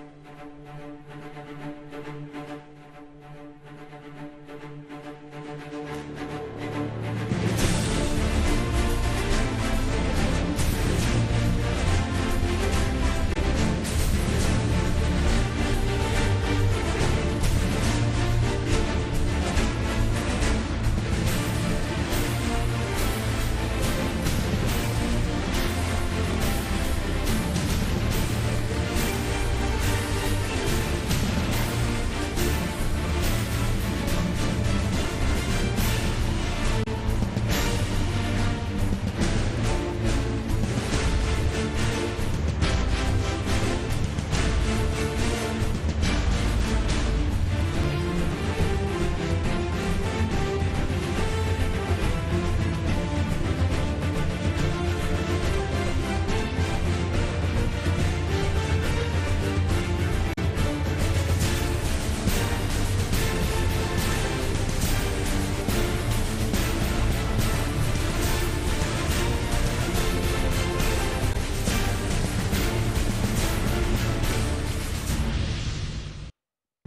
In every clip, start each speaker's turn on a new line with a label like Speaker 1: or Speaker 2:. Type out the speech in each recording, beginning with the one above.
Speaker 1: Thank you.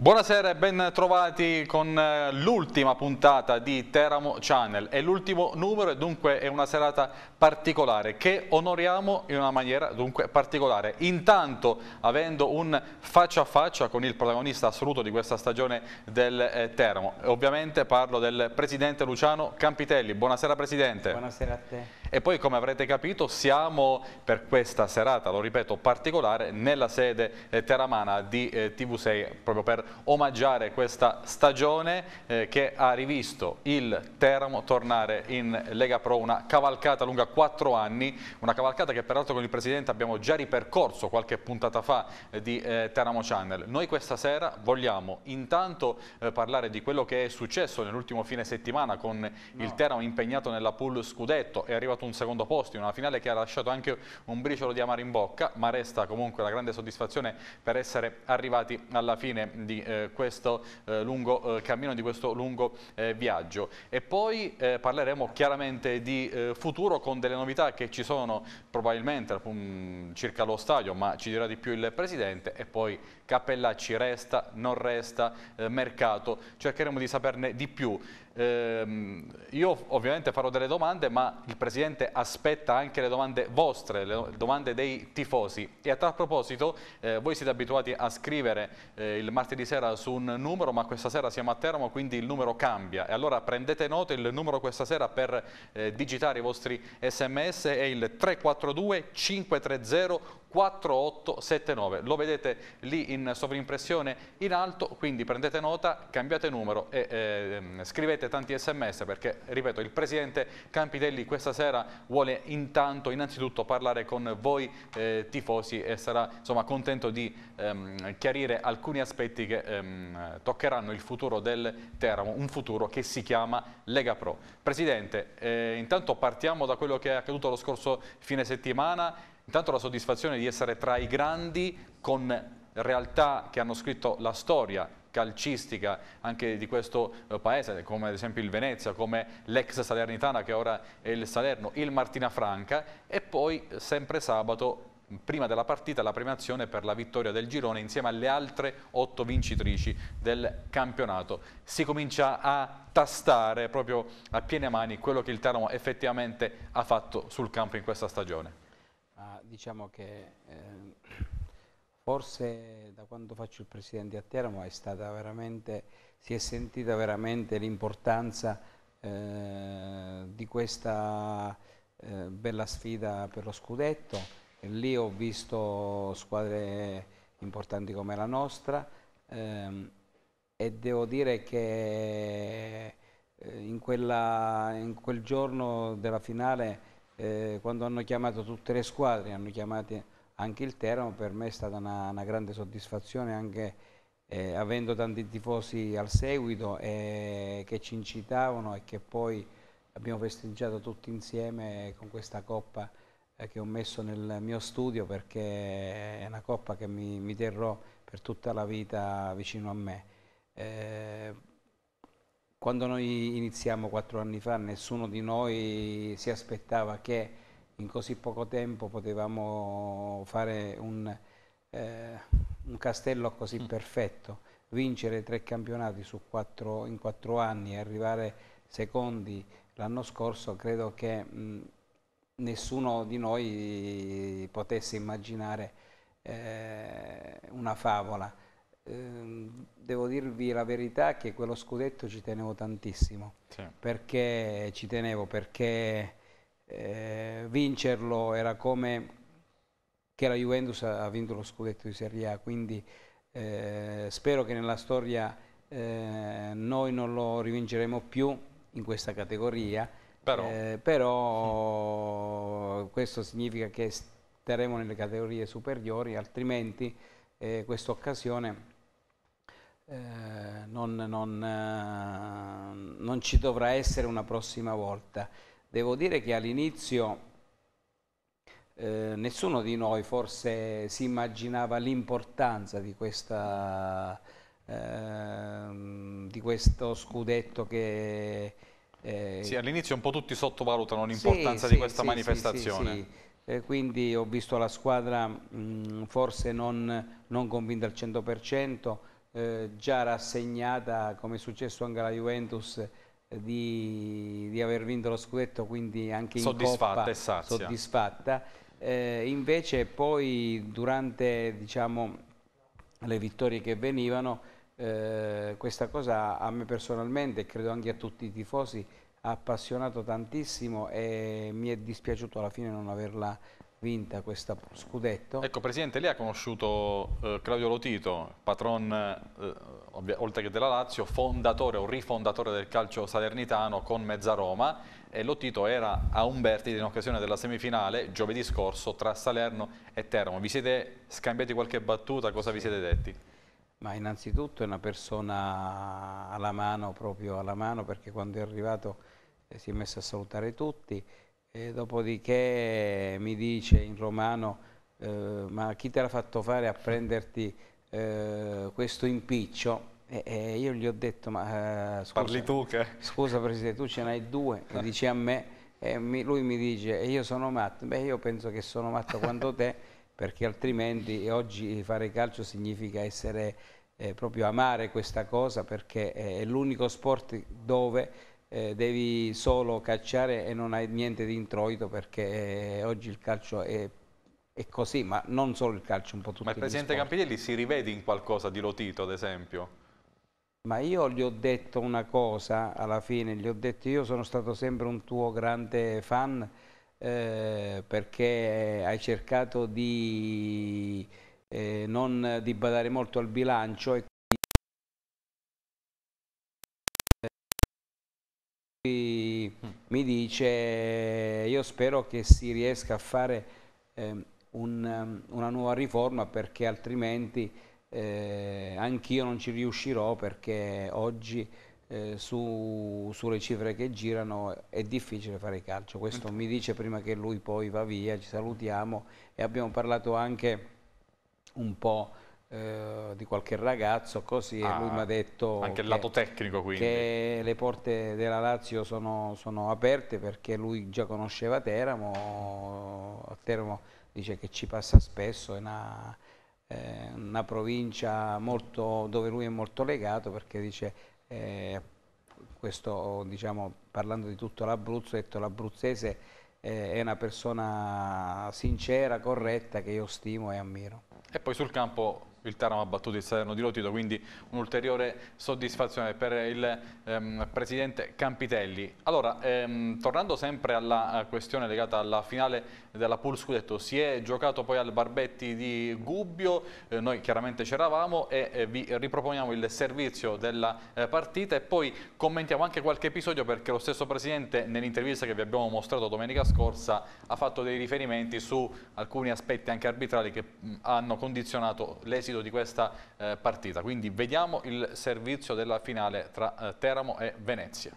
Speaker 1: Buonasera e ben trovati con eh, l'ultima puntata di Teramo Channel. È l'ultimo numero e dunque è una serata particolare che onoriamo in una maniera dunque particolare. Intanto avendo un faccia a faccia con il protagonista assoluto di questa stagione del eh, Teramo. Ovviamente parlo del presidente Luciano Campitelli. Buonasera presidente.
Speaker 2: Buonasera a te.
Speaker 1: E poi come avrete capito siamo per questa serata, lo ripeto, particolare nella sede eh, teramana di TV6 proprio per omaggiare questa stagione eh, che ha rivisto il Teramo tornare in Lega Pro, una cavalcata lunga quattro anni, una cavalcata che peraltro con il Presidente abbiamo già ripercorso qualche puntata fa eh, di eh, Teramo Channel. Noi questa sera vogliamo intanto eh, parlare di quello che è successo nell'ultimo fine settimana con no. il Teramo impegnato nella pool scudetto, è arrivato un secondo posto in una finale che ha lasciato anche un briciolo di amaro in bocca, ma resta comunque la grande soddisfazione per essere arrivati alla fine di di eh, questo eh, lungo eh, cammino, di questo lungo viaggio. E poi parleremo chiaramente di futuro con delle novità che ci sono probabilmente circa lo stadio, ma ci dirà di più il Presidente e poi Cappellacci resta, non resta, mercato, cercheremo di saperne di più. Ehm, io ovviamente farò delle domande, ma il Presidente aspetta anche le domande vostre, le domande dei tifosi. E a tal proposito, eh, voi siete abituati a scrivere eh, il martedì sera su un numero, ma questa sera siamo a Teramo, quindi il numero cambia. E allora prendete nota, il numero questa sera per eh, digitare i vostri sms è il 342 530 4879. Lo vedete lì in sovrimpressione in alto, quindi prendete nota, cambiate numero e eh, scrivete tanti sms perché, ripeto, il Presidente Campitelli questa sera vuole intanto innanzitutto parlare con voi eh, tifosi e sarà insomma, contento di ehm, chiarire alcuni aspetti che ehm, toccheranno il futuro del Teramo, un futuro che si chiama Lega Pro. Presidente, eh, intanto partiamo da quello che è accaduto lo scorso fine settimana Intanto la soddisfazione di essere tra i grandi con realtà che hanno scritto la storia calcistica anche di questo eh, paese, come ad esempio il Venezia, come l'ex Salernitana che ora è il Salerno, il Martina Franca e poi eh, sempre sabato prima della partita la premiazione per la vittoria del girone insieme alle altre otto vincitrici del campionato. Si comincia a tastare proprio a piene mani quello che il Teramo effettivamente ha fatto sul campo in questa stagione
Speaker 2: diciamo che eh, forse da quando faccio il presidente a Teramo è si è sentita veramente l'importanza eh, di questa eh, bella sfida per lo scudetto. E lì ho visto squadre importanti come la nostra ehm, e devo dire che eh, in, quella, in quel giorno della finale eh, quando hanno chiamato tutte le squadre, hanno chiamato anche il Teramo, per me è stata una, una grande soddisfazione anche eh, avendo tanti tifosi al seguito eh, che ci incitavano e che poi abbiamo festeggiato tutti insieme con questa coppa eh, che ho messo nel mio studio perché è una coppa che mi, mi terrò per tutta la vita vicino a me. Eh, quando noi iniziamo quattro anni fa nessuno di noi si aspettava che in così poco tempo potevamo fare un, eh, un castello così mm. perfetto, vincere tre campionati quattro, in quattro anni e arrivare secondi l'anno scorso, credo che mh, mm, nessuno di noi potesse immaginare eh, una favola Ehm, devo dirvi la verità che quello scudetto ci tenevo tantissimo. Sì. Perché ci tenevo? Perché eh, vincerlo era come che la Juventus ha vinto lo scudetto di Serie A, quindi eh, spero che nella storia eh, noi non lo rivinceremo più in questa categoria, però, eh, però mm. questo significa che staremo nelle categorie superiori, altrimenti eh, questa occasione eh, non, non, eh, non, ci dovrà essere una prossima volta. Devo dire che all'inizio eh, nessuno di noi forse si immaginava l'importanza di, ehm, di questo scudetto che, eh, sì,
Speaker 1: all'inizio un po' tutti sottovalutano l'importanza sì, di sì, questa sì, manifestazione.
Speaker 2: Eh, quindi ho visto la squadra mh, mm, forse non, non, convinta al 100%, eh, già rassegnata, come è successo anche alla Juventus, eh, di, di, aver vinto lo scudetto, quindi anche in soddisfatta Coppa, e sazia. soddisfatta. Eh, invece poi durante diciamo, le vittorie che venivano, questa cosa a me personalmente e credo anche a tutti i tifosi ha appassionato tantissimo e mi è dispiaciuto alla fine non averla vinta questo scudetto.
Speaker 1: Ecco Presidente, lei ha conosciuto eh, Claudio Lotito, patron eh, oltre che della Lazio, fondatore o rifondatore del calcio salernitano con Mezza Roma e Lotito era a Umberti in occasione della semifinale giovedì scorso tra Salerno e Teramo. Vi siete scambiati qualche battuta? Cosa vi siete detti?
Speaker 2: Ma innanzitutto è una persona alla mano, proprio alla mano, perché quando è arrivato eh, si è messo a salutare tutti e dopodiché mi dice in romano eh, ma chi te l'ha fatto fare a prenderti eh, questo impiccio? E, e, io gli ho detto ma eh, scusa, Parli tu che? scusa Presidente tu ce n'hai due, e dici a me e mi, lui mi dice e io sono matto, beh io penso che sono matto quanto te perché altrimenti oggi fare calcio significa essere eh, proprio amare questa cosa perché è l'unico sport dove eh, devi solo calciare e non hai niente di introito perché eh, oggi il calcio è è così, ma non solo il calcio, un po' tutto. Ma il presidente Campidelli
Speaker 1: si rivede in qualcosa di Lotito, ad esempio?
Speaker 2: Ma io gli ho detto una cosa alla fine, gli ho detto io sono stato sempre un tuo grande fan eh, perché hai cercato di eh, non di badare molto al bilancio e mi dice io spero che si riesca a fare eh, un, ehm, una nuova riforma perché altrimenti eh, anch'io non ci riuscirò perché oggi eh, su, sulle cifre che girano è difficile fare calcio. Questo mi dice prima che lui poi va via, ci salutiamo e abbiamo parlato anche un po' eh, di qualche ragazzo così ah, e lui ah, mi ha detto anche il lato
Speaker 1: tecnico quindi che
Speaker 2: le porte della Lazio sono, sono aperte perché lui già conosceva Teramo a Teramo dice che ci passa spesso è una, eh, una provincia molto, dove lui è molto legato perché dice eh, questo diciamo parlando di tutto l'Abruzzo, detto l'abruzzese eh, è una persona sincera, corretta che io stimo e ammiro.
Speaker 1: E poi sul campo il Teramo ha battuto il Salerno di Lotito, quindi un'ulteriore soddisfazione per il ehm, presidente Campitelli. Allora, ehm, tornando sempre alla eh, questione legata alla finale della Pool Scudetto. Si è giocato poi al Barbetti di Gubbio, eh, noi chiaramente c'eravamo e eh, vi riproponiamo il servizio della eh, partita e poi commentiamo anche qualche episodio perché lo stesso Presidente nell'intervista che vi abbiamo mostrato domenica scorsa ha fatto dei riferimenti su alcuni aspetti anche arbitrali che mh, hanno condizionato l'esito di questa eh, partita. Quindi vediamo il servizio della finale tra eh, Teramo e Venezia.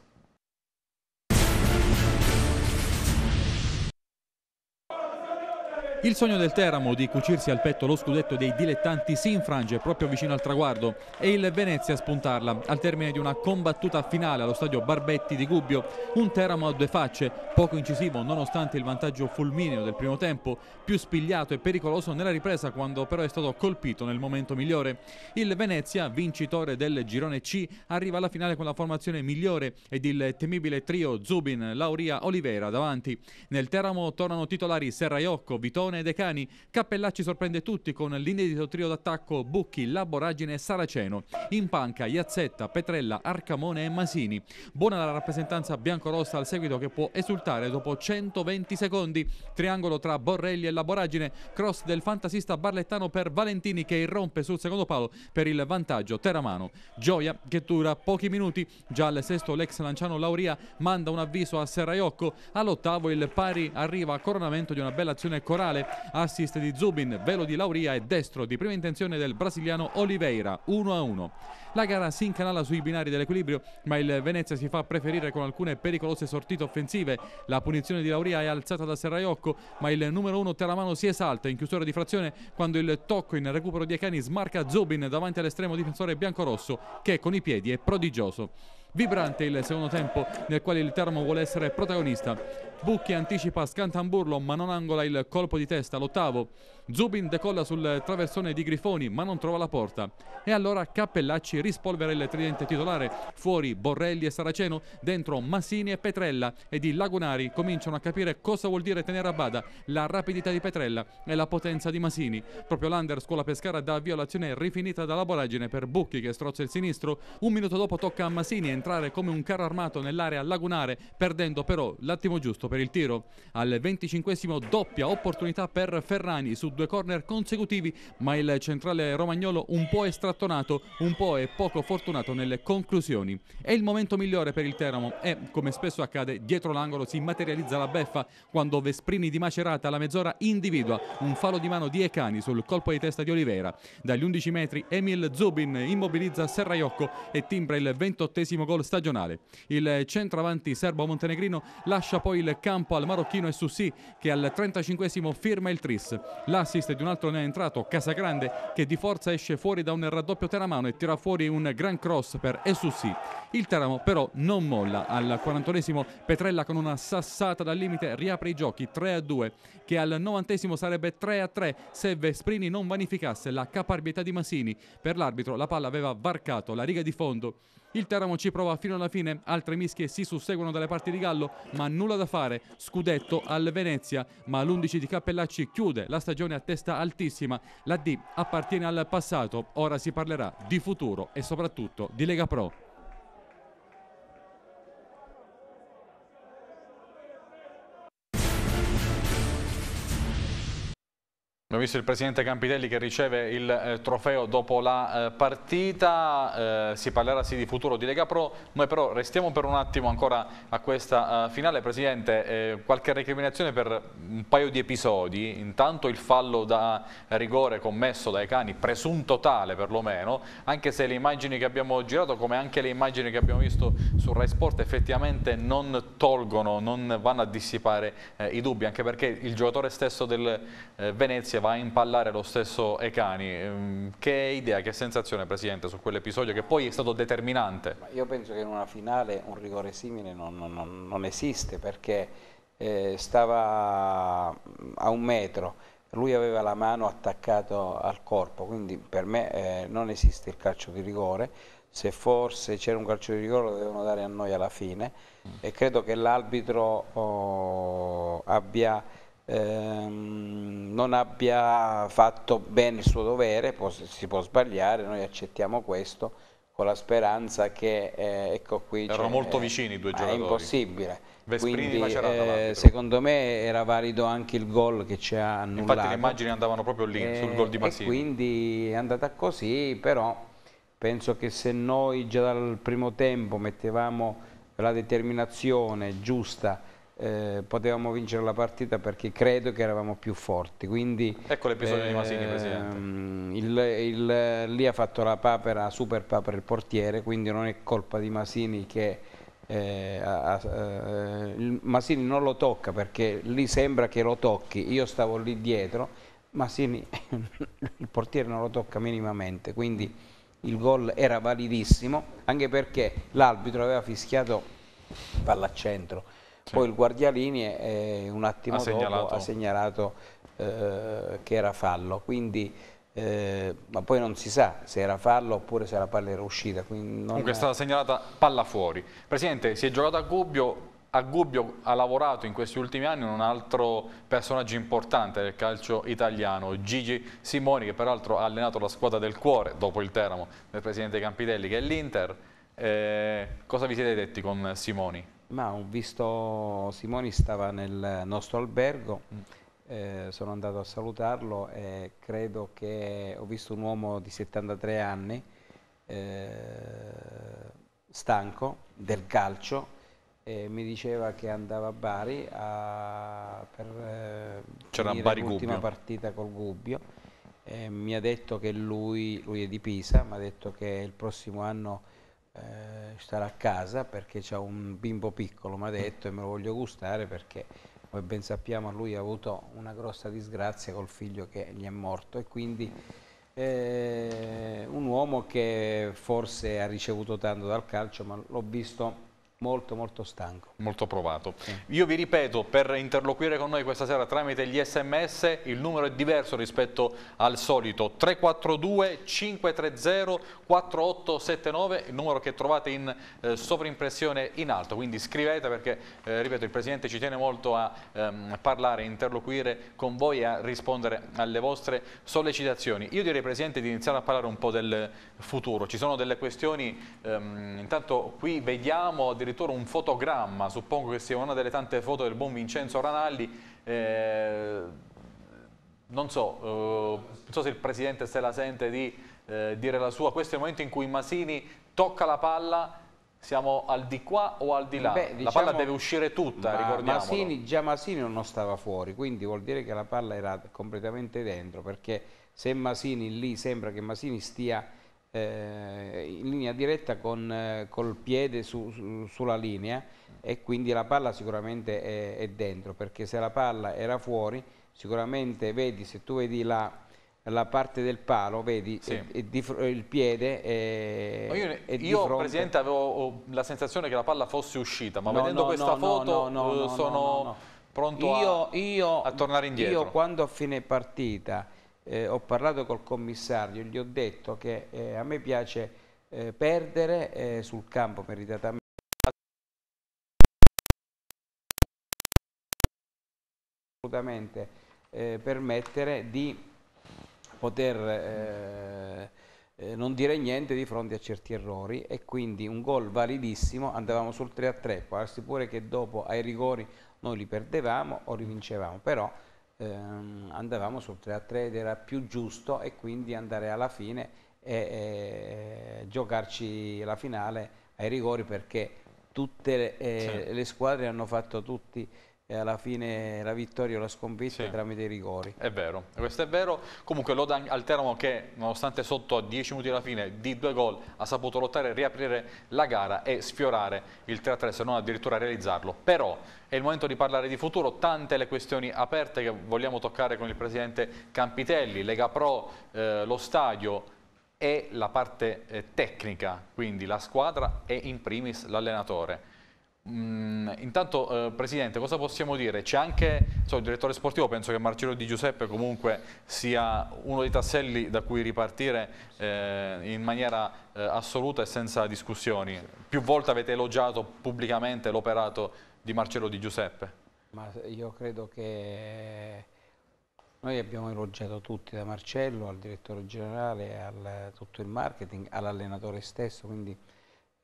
Speaker 1: Il sogno del Teramo di cucirsi al petto lo scudetto dei dilettanti si infrange proprio vicino al traguardo e il Venezia a spuntarla al termine di una combattuta finale allo stadio Barbetti di Gubbio. Un Teramo a due facce, poco incisivo nonostante il vantaggio fulmineo del primo tempo, più spigliato e pericoloso nella ripresa quando però è stato colpito nel momento migliore. Il Venezia, vincitore del girone C, arriva alla finale con la formazione migliore ed il temibile trio Zubin, Lauria, Oliveira davanti. Nel Teramo tornano titolari Serraiocco, Vittorio Leone e De Cani. Cappellacci sorprende tutti con l'inedito trio d'attacco Bucchi, Laboragine e Saraceno. In panca Iazzetta, Petrella, Arcamone e Masini. Buona la rappresentanza biancorossa al seguito che può esultare dopo 120 secondi. Triangolo tra Borrelli e Laboragine, cross del fantasista barlettano per Valentini che irrompe sul secondo palo per il vantaggio teramano. Gioia che dura pochi minuti, già al sesto l'ex lanciano Lauria manda un avviso a Serraiocco, all'ottavo il pari arriva a coronamento di una bella azione corale laterale, assist di Zubin, velo di Lauria e destro di prima intenzione del brasiliano Oliveira 1-1. La gara si incanala sui binari dell'equilibrio, ma il Venezia si fa preferire con alcune pericolose sortite offensive. La punizione di Lauria è alzata da Serraiocco, ma il numero 1 Terramano si esalta in chiusura di frazione quando il tocco in recupero di Ecani smarca Zobin davanti all'estremo difensore biancorosso che con i piedi è prodigioso. Vibrante il secondo tempo nel quale il Teramo vuole essere protagonista. Bucchi anticipa Scantamburlo ma non angola il colpo di testa l'ottavo. Zubin decolla sul traversone di Grifoni ma non trova la porta. E allora Cappellacci rispolvera il tridente titolare. Fuori Borrelli e Saraceno, dentro Massini e Petrella ed i Lagunari cominciano a capire cosa vuol dire tenere a bada la rapidità di Petrella e la potenza di Massini. Proprio l'Under Scuola Pescara dà via all'azione rifinita dalla voragine per Bucchi che strozza il sinistro. Un minuto dopo tocca a Massini entrare come un carro armato nell'area lagunare, perdendo però l'attimo giusto per il tiro. Al 25 doppia opportunità per Ferrani su due corner consecutivi, ma il centrale romagnolo un po' è strattonato, un po' è poco fortunato nelle conclusioni. E il momento migliore per il Teramo è, come spesso accade, dietro l'angolo si materializza la beffa quando Vesprini di Macerata alla mezz'ora individua un falo di mano di Ecani sul colpo di testa di Olivera. Dagli 11 metri Emil Zubin immobilizza Serraiocco e timbra il 28 gol stagionale. Il centravanti serbo-montenegrino lascia poi il campo al marocchino e Sussi che al 35 firma il tris. L'assist di un altro ne entrato, Casagrande, che di forza esce fuori da un raddoppio teramano e tira fuori fuori un gran cross per Esussi. Il Teramo però non molla. Al 41 Petrella con una sassata dal limite riapre i giochi 3-2 che al 90 sarebbe 3-3 se Vesprini non vanificasse la caparbietà di Masini. Per l'arbitro la palla aveva varcato la riga di fondo il Teramo ci prova fino alla fine, altre mischie si susseguono dalle parti di Gallo, ma nulla da fare, scudetto al Venezia, ma l'11 di Cappellacci chiude la stagione a testa altissima, la D appartiene al passato, ora si parlerà di futuro e soprattutto di Lega Pro. Abbiamo visto il presidente Campitelli che riceve il eh, trofeo dopo la eh, partita, eh, si parlerà sì di futuro di Lega Pro, noi però restiamo per un attimo ancora a questa eh, finale. Presidente, eh, qualche recriminazione per un paio di episodi, intanto il fallo da rigore commesso dai cani, presunto tale perlomeno, anche se le immagini che abbiamo girato come anche le immagini che abbiamo visto su Rai Sport effettivamente non tolgono, non vanno a dissipare eh, i dubbi, anche perché il giocatore stesso del Venezia polizia va a impallare lo stesso Ecani. Ehm, che idea, che sensazione Presidente su quell'episodio che poi è stato determinante?
Speaker 2: Io penso che in una finale un rigore simile non, non, non esiste perché eh, stava mm, a un metro, lui aveva la mano attaccata al corpo, quindi per me eh, non esiste il calcio di rigore se forse c'era un calcio di rigore lo devono dare a noi alla fine mm. e credo che l'arbitro oh, abbia ehm, non abbia fatto bene il suo dovere, può, si può sbagliare, noi accettiamo questo con la speranza che eh, ecco qui erano molto eh, vicini i due giocatori. È impossibile. Vesprini Quindi, eh, secondo me era valido anche il gol che ci ha annullato. Infatti le immagini andavano proprio lì, eh, sul gol di Massimo. quindi è andata così, però penso che se noi già dal primo tempo mettevamo la determinazione giusta eh, potevamo vincere la partita perché credo che eravamo più forti. Quindi, ecco l'episodio eh, di Masini, ehm, Presidente. Il, il, lì ha fatto la papera, super papera il portiere, quindi non è colpa di Masini che... Eh, a, a, eh, Masini non lo tocca perché lì sembra che lo tocchi, io stavo lì dietro, Masini il portiere non lo tocca minimamente, quindi il gol era validissimo, anche perché l'arbitro aveva fischiato palla a centro poi il Guardialini è un attimo ha dopo segnalato. ha segnalato eh, che era fallo, quindi, eh, ma poi non si sa se era fallo oppure se la palla era uscita. Comunque è stata
Speaker 1: segnalata palla fuori. Presidente, si è giocato a Gubbio, a Gubbio ha lavorato in questi ultimi anni un altro personaggio importante del calcio italiano, Gigi Simoni, che peraltro ha allenato la squadra del cuore, dopo il Teramo, del presidente Campidelli, che è l'Inter. Eh, cosa vi siete detti con Simoni?
Speaker 2: Ma ho visto Simoni stava nel nostro albergo, mm. eh, sono andato a salutarlo e credo che ho visto un uomo di 73 anni, eh, stanco del calcio, e mi diceva che andava a Bari a, per eh, Bari l'ultima partita col Gubbio. mi ha detto che lui, lui è di Pisa, mi ha detto che il prossimo anno eh, stare a casa perché c'è un bimbo piccolo, mi ha detto, e me lo voglio gustare perché, come ben sappiamo, lui ha avuto una grossa disgrazia col figlio che gli è morto e quindi eh, un uomo che forse ha ricevuto tanto dal calcio, ma l'ho visto molto molto stanco.
Speaker 1: Molto provato. Sì. Io vi ripeto, per interloquire con noi questa sera tramite gli sms, il numero è diverso rispetto al solito, 342 530 4879, il numero che trovate in eh, sovrimpressione in alto, quindi scrivete perché, eh, ripeto, il Presidente ci tiene molto a ehm, parlare, interloquire con voi e a rispondere alle vostre sollecitazioni. Io direi Presidente di iniziare a parlare un po' del futuro, ci sono delle questioni, ehm, intanto qui vediamo addirittura addirittura un fotogramma, suppongo che sia una delle tante foto del buon Vincenzo Ranalli, eh, non, so, eh, so se il Presidente se la sente di eh, dire la sua, questo è il momento in cui Masini tocca la palla siamo al di qua o al di là? Beh, diciamo, la palla deve uscire tutta, ma ricordiamolo. Masini,
Speaker 2: già Masini non stava fuori, quindi vuol dire che la palla era completamente dentro, perché se Masini lì sembra che Masini stia eh, in linea diretta con, eh, col piede su, su, sulla linea e quindi la palla sicuramente è, è, dentro perché se la palla era fuori sicuramente vedi se tu vedi la, la parte del palo vedi sì. è, è il piede eh, è, io, è io Presidente
Speaker 1: avevo la sensazione che la palla fosse uscita ma no, vedendo no, questa no, foto eh, sono pronto io, a, io, a tornare indietro io
Speaker 2: quando a fine partita eh, ho parlato col commissario, gli ho detto che eh, a me piace eh, perdere eh, sul campo meritatamente. assolutamente eh, permettere di poter eh, non dire niente di fronte a certi errori e quindi un gol validissimo, andavamo sul 3 a 3, quasi pure che dopo ai rigori noi li perdevamo o li vincevamo, però ehm, andavamo sul 3 a 3 ed era più giusto e quindi andare alla fine e, e giocarci la finale ai rigori perché tutte eh, certo. le squadre hanno fatto tutti e alla fine la vittoria o la
Speaker 1: sconfitta sì. tramite i rigori. È vero, questo è vero. Comunque loda al Teramo che nonostante sotto a 10 minuti alla fine di due gol ha saputo lottare, riaprire la gara e sfiorare il 3-3 se non addirittura realizzarlo. Però è il momento di parlare di futuro, tante le questioni aperte che vogliamo toccare con il presidente Campitelli, Lega Pro, eh, lo stadio e la parte eh, tecnica, quindi la squadra e in primis l'allenatore. Mm, intanto eh, Presidente cosa possiamo dire? C'è anche so, il direttore sportivo, penso che Marcello Di Giuseppe comunque sia uno dei tasselli da cui ripartire eh, in maniera eh, assoluta e senza discussioni. Più volte avete elogiato pubblicamente l'operato di Marcello Di Giuseppe.
Speaker 2: Ma io credo che noi abbiamo elogiato tutti, da Marcello al direttore generale, al tutto il marketing, all'allenatore stesso, quindi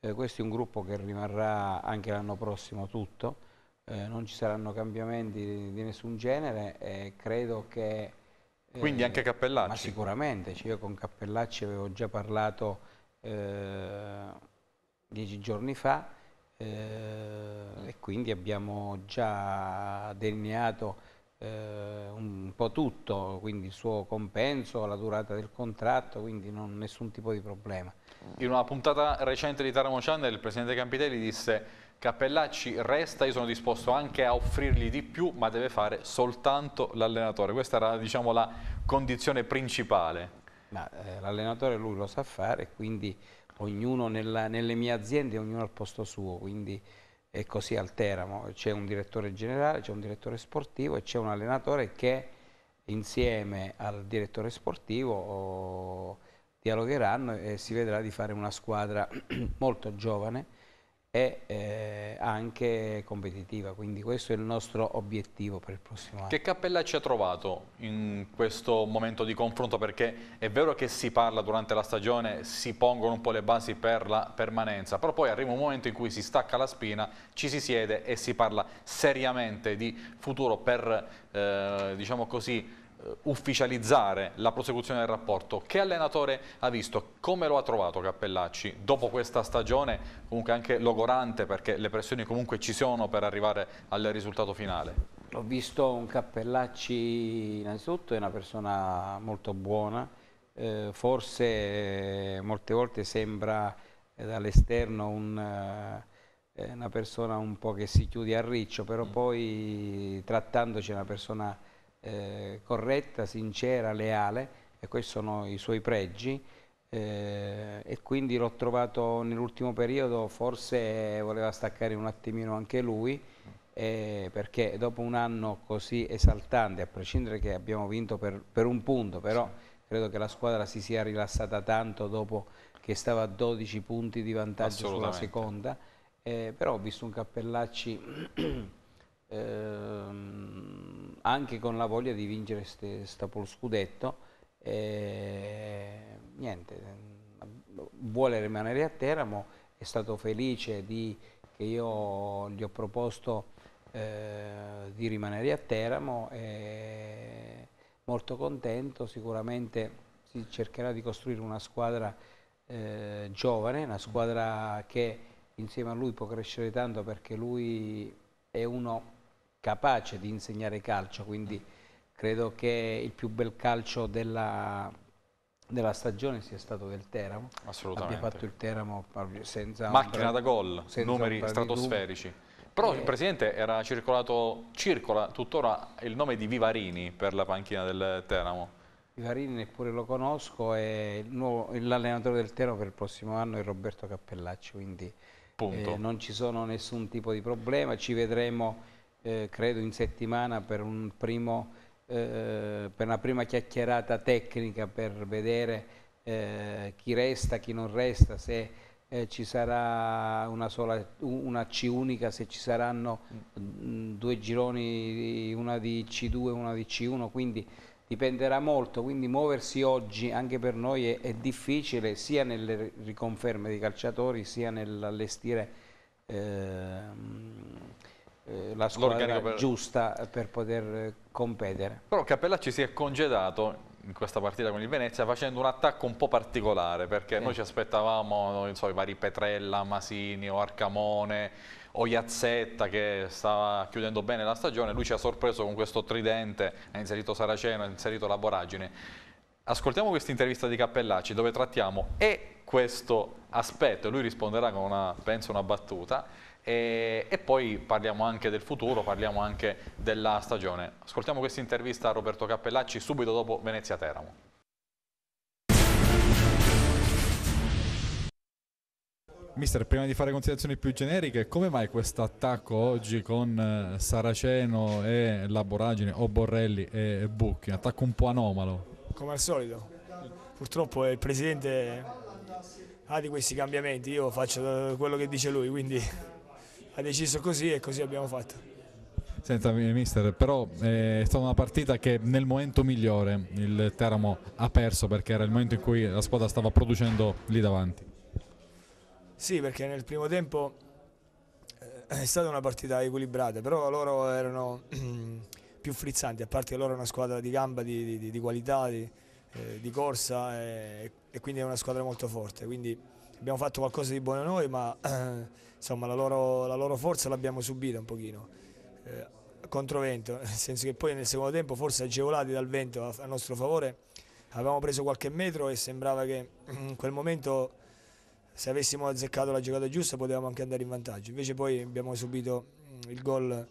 Speaker 2: eh, questo è un gruppo che rimarrà anche l'anno prossimo tutto, eh, non ci saranno cambiamenti di, di nessun genere e credo che... Eh, Quindi anche Cappellacci? Ma sicuramente, cioè io con Cappellacci avevo già parlato eh, dieci giorni fa eh, e quindi abbiamo già delineato eh, un po' tutto, quindi il suo compenso, la durata del contratto, quindi non, nessun tipo di problema.
Speaker 1: In una puntata recente di Taramo Channel il presidente Campitelli disse Cappellacci resta, io sono disposto anche a offrirgli di più, ma deve fare soltanto l'allenatore. Questa era diciamo, la condizione principale. Eh, l'allenatore
Speaker 2: lui lo sa fare, quindi ognuno nella, nelle mie aziende, ognuno al posto suo, quindi e così al Teramo. C'è un direttore generale, c'è un direttore sportivo e c'è un allenatore che insieme al direttore sportivo oh, dialogheranno e si vedrà di fare una squadra molto giovane e eh, anche competitiva, quindi questo è il nostro obiettivo per il prossimo anno.
Speaker 1: Che cappella ci ha trovato in questo momento di confronto? Perché è vero che si parla durante la stagione, si pongono un po' le basi per la permanenza, però poi arriva un momento in cui si stacca la spina, ci si siede e si parla seriamente di futuro per, eh, diciamo così, eh, ufficializzare la prosecuzione del rapporto. Che allenatore ha visto? Come lo ha trovato Cappellacci dopo questa stagione comunque anche logorante perché le pressioni comunque ci sono per arrivare al risultato finale?
Speaker 2: Ho visto un Cappellacci innanzitutto è una persona molto buona, eh, forse eh, molte volte sembra eh, dall'esterno un eh, eh, una persona un po' che si chiude a riccio, però mm. poi trattandoci è una persona eh, corretta, sincera, leale, e questi sono i suoi pregi, eh, e quindi l'ho trovato nell'ultimo periodo, forse voleva staccare un attimino anche lui, eh, perché dopo un anno così esaltante, a prescindere che abbiamo vinto per, per un punto, però sì. credo che la squadra si sia rilassata tanto dopo che stava a 12 punti di vantaggio sulla seconda, eh, però ho visto un Cappellacci ehm, anche con la voglia di vincere questo Pol Scudetto, eh, niente, vuole rimanere a Teramo, è stato felice di, che io gli ho proposto eh, di rimanere a Teramo, è molto contento, sicuramente si cercherà di costruire una squadra eh, giovane, una squadra che insieme a lui può crescere tanto perché lui è uno capace di insegnare calcio, quindi credo che il più bel calcio della, della stagione sia stato del Teramo. Assolutamente. Abbia fatto il Teramo senza... Macchina da gol, numeri stratosferici.
Speaker 1: Però il eh. presidente era circolato, circola tuttora il nome di Vivarini per la panchina del Teramo.
Speaker 2: Vivarini neppure lo conosco e l'allenatore del Teramo per il prossimo anno è Roberto Cappellacci, quindi eh, non ci sono nessun tipo di problema, ci vedremo eh, credo in settimana per, un primo, eh, per, una prima chiacchierata tecnica per vedere eh, chi resta, chi non resta, se eh, ci sarà una, sola, una C unica, se ci saranno mh, mm, due gironi, una di C2 e una di C1, quindi dipenderà molto, quindi muoversi oggi anche per noi è, è difficile sia nelle riconferme dei calciatori sia nell'allestire eh,
Speaker 1: eh, la squadra per...
Speaker 2: giusta per poter eh,
Speaker 1: competere. Però Capellacci si è congedato in questa partita con il Venezia facendo un attacco un po' particolare perché eh. noi ci aspettavamo so, i vari Petrella, Masini o Arcamone o Iazzetta che stava chiudendo bene la stagione lui ci ha sorpreso con questo tridente ha inserito Saraceno, ha inserito la Boragine ascoltiamo questa intervista di Cappellacci dove trattiamo e questo aspetto lui risponderà con una, penso una battuta e, e, poi parliamo anche del futuro, parliamo anche della stagione. Ascoltiamo questa intervista a Roberto Cappellacci subito dopo Venezia-Teramo. Mister, prima di fare considerazioni più generiche, come mai questo attacco oggi con eh, Saraceno e la Boragine, o Borrelli e Bucchi? Un attacco un po' anomalo.
Speaker 3: Come al solito, purtroppo il presidente ha di questi cambiamenti, io faccio quello che dice lui, quindi ha deciso così e così abbiamo fatto.
Speaker 1: Senta mister, però eh, è stata una partita che nel momento migliore il Teramo ha perso perché era il momento in cui la squadra stava producendo lì davanti.
Speaker 3: Sì, perché nel primo tempo eh, è stata una partita equilibrata, però loro erano più frizzanti, a parte che loro è una squadra di gamba, di, di, di qualità, di, eh, di corsa eh, e quindi è una squadra molto forte. Quindi abbiamo fatto qualcosa di buono noi, ma eh, insomma, la, loro, la loro forza l'abbiamo subita un pochino. Eh, controvento, nel senso che poi nel secondo tempo, forse agevolati dal vento a, a nostro favore, avevamo preso qualche metro e sembrava che in quel momento se avessimo azzeccato la giocata giusta potevamo anche andare in vantaggio. Invece poi abbiamo subito mm, il gol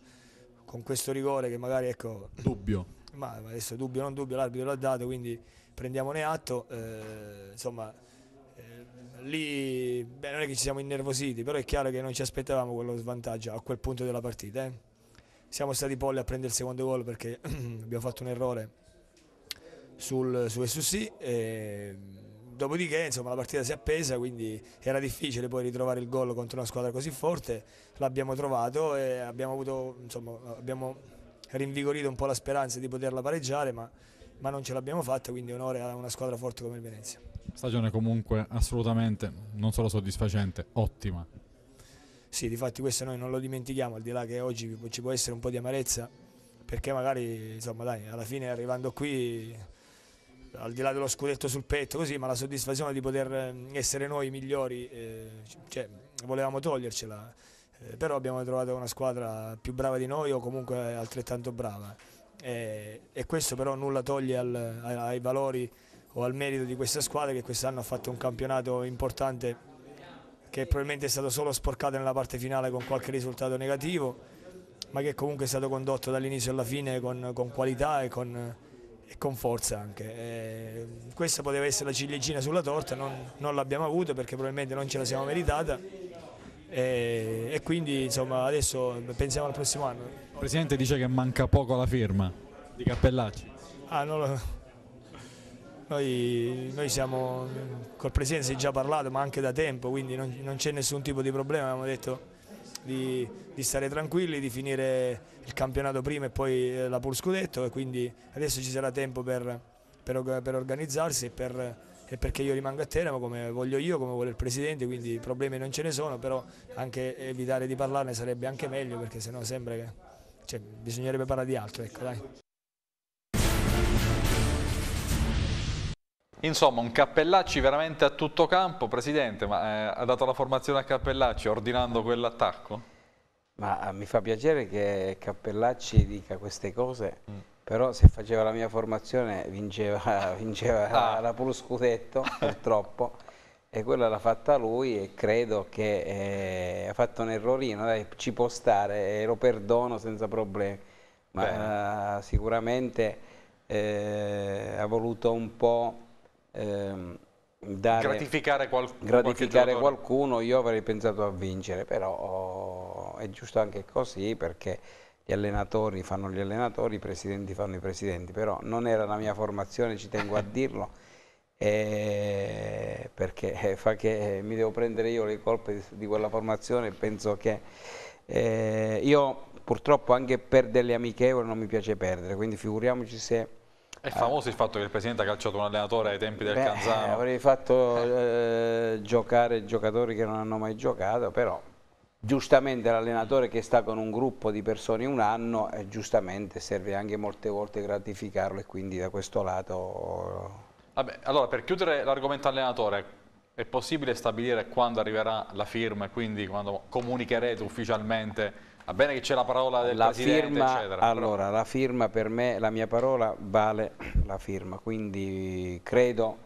Speaker 3: con questo rigore che magari ecco... Dubbio. Ma adesso dubbio, non dubbio, l'arbitro l'ha dato, quindi prendiamone atto. Eh, insomma eh, lì beh, non è che ci siamo innervositi, però è chiaro che non ci aspettavamo quello svantaggio a quel punto della partita. Eh. Siamo stati polli a prendere il secondo gol perché abbiamo fatto un errore sul, su SUC. E, dopodiché insomma, la partita si è appesa, quindi era difficile poi ritrovare il gol contro una squadra così forte. L'abbiamo trovato e abbiamo, avuto, insomma, abbiamo rinvigorito un po' la speranza di poterla pareggiare, ma, ma non ce l'abbiamo fatta, quindi onore a una squadra forte come il Venezia.
Speaker 1: Stagione comunque assolutamente, non solo soddisfacente, ottima.
Speaker 3: Sì, difatti questo noi non lo dimentichiamo, al di là che oggi ci può essere un po' di amarezza, perché magari, insomma, dai, alla fine arrivando qui, al di là dello scudetto sul petto, così, ma la soddisfazione di poter ehm, essere noi migliori, eh, cioè, volevamo togliercela, eh, però abbiamo trovato una squadra più brava di noi o comunque altrettanto brava. Eh, e questo però nulla toglie al, ai, ai valori o al merito di questa squadra che quest'anno ha fatto un campionato importante che probabilmente è stato solo sporcato nella parte finale con qualche risultato negativo, ma che comunque è stato condotto dall'inizio alla fine con, con qualità e con, e con, forza anche. E questa poteva essere la ciliegina sulla torta, non, non l'abbiamo avuta perché probabilmente non ce la siamo meritata e, e quindi insomma, adesso pensiamo al prossimo anno. Il
Speaker 1: Presidente dice che manca poco alla firma di Cappellacci.
Speaker 3: Ah, non lo noi, noi, siamo, col Presidente si è già parlato ma anche da tempo, quindi non, non c'è nessun tipo di problema, abbiamo detto di, di, stare tranquilli, di finire il campionato prima e poi eh, la Pur Scudetto e quindi adesso ci sarà tempo per, per, per organizzarsi e, per, e, perché io rimango a Teramo come voglio io, come vuole il Presidente, quindi problemi non ce ne sono, però anche evitare di parlarne sarebbe anche meglio perché sennò sembra che cioè, bisognerebbe parlare di altro. Ecco,
Speaker 1: Insomma, un Cappellacci veramente a tutto campo, Presidente, ma eh, ha dato la formazione a Cappellacci ordinando quell'attacco?
Speaker 2: Ma eh, mi fa piacere che Cappellacci dica queste cose, mm. però se faceva la mia formazione vinceva, vinceva ah. la, la puro scudetto, purtroppo, e quella l'ha fatta lui e credo che eh, ha fatto un errorino, dai, ci può stare e eh, lo perdono senza problemi, ma Bene. Eh, sicuramente eh, ha voluto un po' ehm, dare, gratificare,
Speaker 1: qual gratificare
Speaker 2: qualcuno, io avrei pensato a vincere, però oh, è giusto anche così perché gli allenatori fanno gli allenatori, i presidenti fanno i presidenti, però non era la mia formazione, ci tengo a dirlo, eh, perché fa che mi devo prendere io le colpe di, quella formazione, penso che eh, io purtroppo anche per delle amichevole non mi piace perdere, quindi figuriamoci se
Speaker 1: è famoso il fatto che il presidente ha calciato un allenatore ai tempi del Beh, Canzano.
Speaker 2: Avrei fatto eh, giocare giocatori che non hanno mai giocato, però giustamente l'allenatore che sta con un gruppo di persone un anno, eh, giustamente serve anche molte volte gratificarlo e quindi da questo lato...
Speaker 1: Vabbè, allora per chiudere l'argomento allenatore, è possibile stabilire quando arriverà la firma e quindi quando comunicherete ufficialmente Va bene che c'è la parola del la Presidente, firma, eccetera. Allora,
Speaker 2: la firma per me, la mia parola vale la firma, quindi credo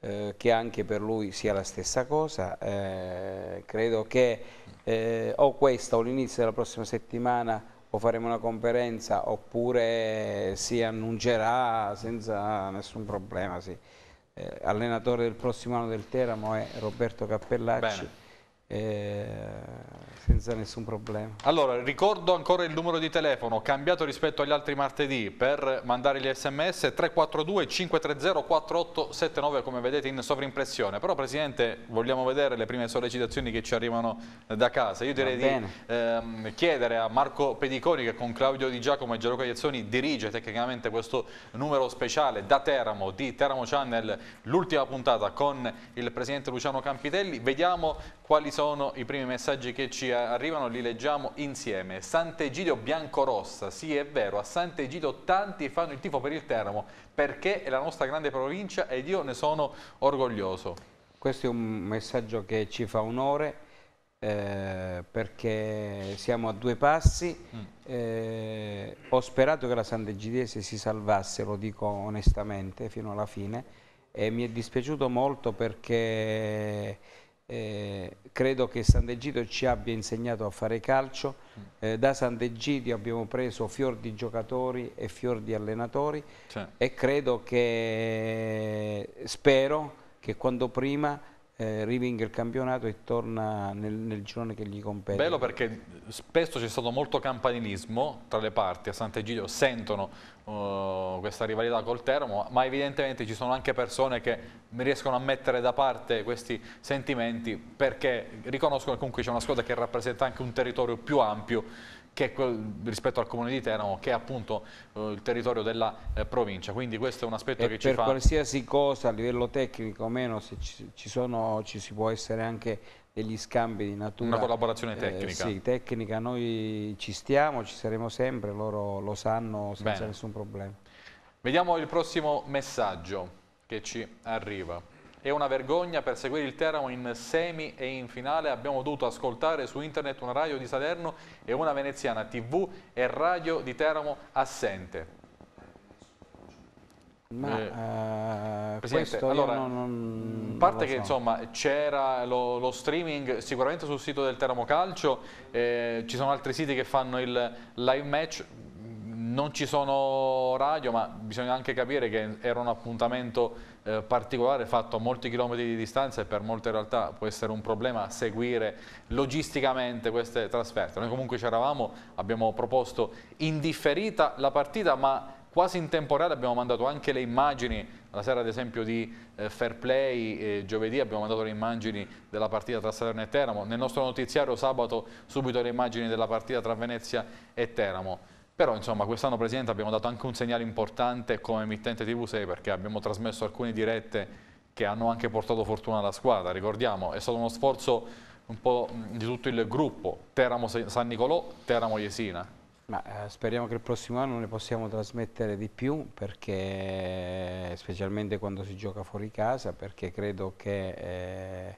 Speaker 2: eh, che anche per lui sia la stessa cosa, eh, credo che eh, o questa o l'inizio della prossima settimana o faremo una conferenza oppure si annuncerà senza nessun problema, sì. Eh, allenatore del prossimo anno del Teramo è Roberto Cappellacci. Bene eh, senza nessun problema.
Speaker 1: Allora, ricordo ancora il numero di telefono cambiato rispetto agli altri martedì per mandare gli sms 342 530 4879 come vedete in sovrimpressione. Però Presidente, vogliamo vedere le prime sollecitazioni che ci arrivano da casa. Io direi di ehm, chiedere a Marco Pediconi che con Claudio Di Giacomo e Gianluca Iazzoni dirige tecnicamente questo numero speciale da Teramo di Teramo Channel, l'ultima puntata con il Presidente Luciano Campitelli. Vediamo quali sono sono i primi messaggi che ci arrivano, li leggiamo insieme. Sant'Egidio Biancorossa, sì è vero, a Sant'Egidio tanti fanno il tifo per il Teramo, perché è la nostra grande provincia ed io ne sono orgoglioso.
Speaker 2: Questo è un messaggio che ci fa onore, eh, perché siamo a due passi. Mm. Eh, ho sperato che la Sant'Egidiese si salvasse, lo dico onestamente, fino alla fine, e mi è dispiaciuto molto perché eh, credo che Sant'Egidio ci abbia insegnato a fare calcio, eh, da Sant'Egidio abbiamo preso fior di giocatori e fior di allenatori cioè. e credo che, spero che quanto prima eh, rivinga il campionato e torna nel, nel, girone che gli compete. Bello
Speaker 1: perché spesso c'è stato molto campanilismo tra le parti, a Sant'Egidio sentono uh, questa rivalità col Teramo, ma evidentemente ci sono anche persone che riescono a mettere da parte questi sentimenti perché riconoscono che comunque c'è una squadra che rappresenta anche un territorio più ampio che quel, rispetto al comune di Teramo che è appunto eh, il territorio della eh, provincia quindi questo è un aspetto e che ci fa per
Speaker 2: qualsiasi cosa a livello tecnico o meno se ci, ci, sono, ci si può essere anche degli scambi di natura una collaborazione eh, tecnica eh, sì, tecnica noi ci stiamo, ci saremo sempre loro lo sanno senza Bene. nessun problema
Speaker 1: vediamo il prossimo messaggio che ci arriva è una vergogna per seguire il Teramo in semi e in finale abbiamo dovuto ascoltare su internet una radio di Salerno e una veneziana TV e radio di Teramo assente.
Speaker 2: Ma eh, eh Presidente, allora, non, parte so. che
Speaker 1: insomma c'era lo, lo, streaming sicuramente sul sito del Teramo Calcio, eh, ci sono altri siti che fanno il live match, non ci sono radio ma bisogna anche capire che era un appuntamento eh, particolare fatto a molti chilometri di distanza e per molte realtà può essere un problema seguire logisticamente queste trasferte. Noi comunque ci eravamo, abbiamo proposto indifferita la partita ma quasi in tempo reale abbiamo mandato anche le immagini, la sera ad esempio di eh, Fair Play, eh, giovedì abbiamo mandato le immagini della partita tra Salerno e Teramo, nel nostro notiziario sabato subito le immagini della partita tra Venezia e Teramo. Però insomma quest'anno Presidente abbiamo dato anche un segnale importante come emittente TV6 perché abbiamo trasmesso alcune dirette che hanno anche portato fortuna alla squadra, ricordiamo, è stato uno sforzo un po' mm, di tutto il gruppo, Teramo San Nicolò, Teramo Jesina.
Speaker 2: Ma, eh, speriamo che il prossimo anno ne possiamo trasmettere di più, perché, specialmente quando si gioca fuori casa, perché credo che eh,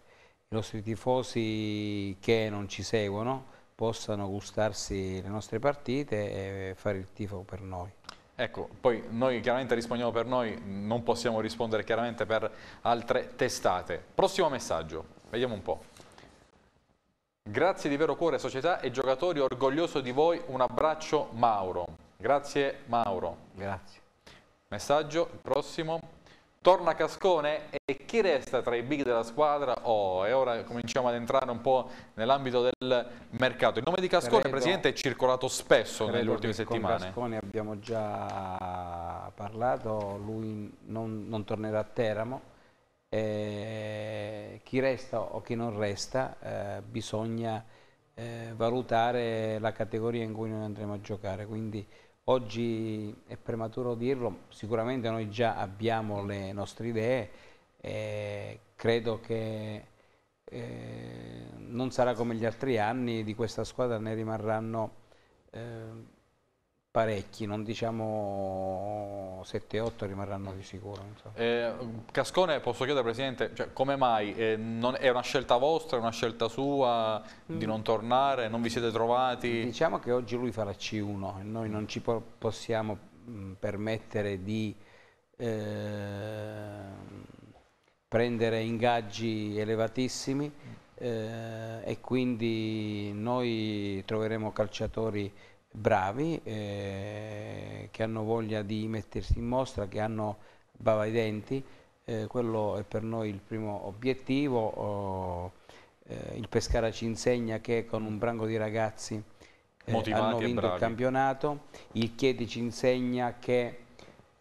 Speaker 2: i nostri tifosi che non ci seguono possano gustarsi le nostre partite e fare il tifo per noi.
Speaker 1: Ecco, poi noi chiaramente rispondiamo per noi, non possiamo rispondere chiaramente per altre testate. Prossimo messaggio, vediamo un po'. Grazie di vero cuore società e giocatori, orgoglioso di voi, un abbraccio Mauro. Grazie Mauro. Grazie. Messaggio, prossimo. Torna Cascone e chi resta tra i big della squadra? Oh, e ora cominciamo ad entrare un po' nell'ambito del mercato. Il nome di Cascone, credo, Presidente, è circolato spesso nelle ultime settimane. Con
Speaker 2: Cascone abbiamo già parlato, lui non, non tornerà a Teramo. Eh, chi resta o chi non resta eh, bisogna eh, valutare la categoria in cui noi andremo a giocare. Quindi Oggi è prematuro dirlo, sicuramente noi già abbiamo le nostre idee e credo che eh, non sarà come gli altri anni, di questa squadra ne rimarranno eh, parecchi, non diciamo 7-8 rimarranno di sicuro.
Speaker 1: Eh, Cascone, posso chiedere Presidente, cioè, come mai? Eh, non, è una scelta vostra, è una scelta sua mm. di non tornare? Non vi siete trovati?
Speaker 2: Diciamo che oggi lui fa la C1 noi non ci po possiamo mh, mm, permettere di eh, prendere ingaggi elevatissimi mm. eh, e quindi noi troveremo calciatori bravi, eh, che hanno voglia di mettersi in mostra, che hanno bava ai denti, eh, quello è per noi il primo obiettivo. Oh, eh, il Pescara ci insegna che con un branco di ragazzi eh, hanno vinto il campionato, il Chieti ci insegna che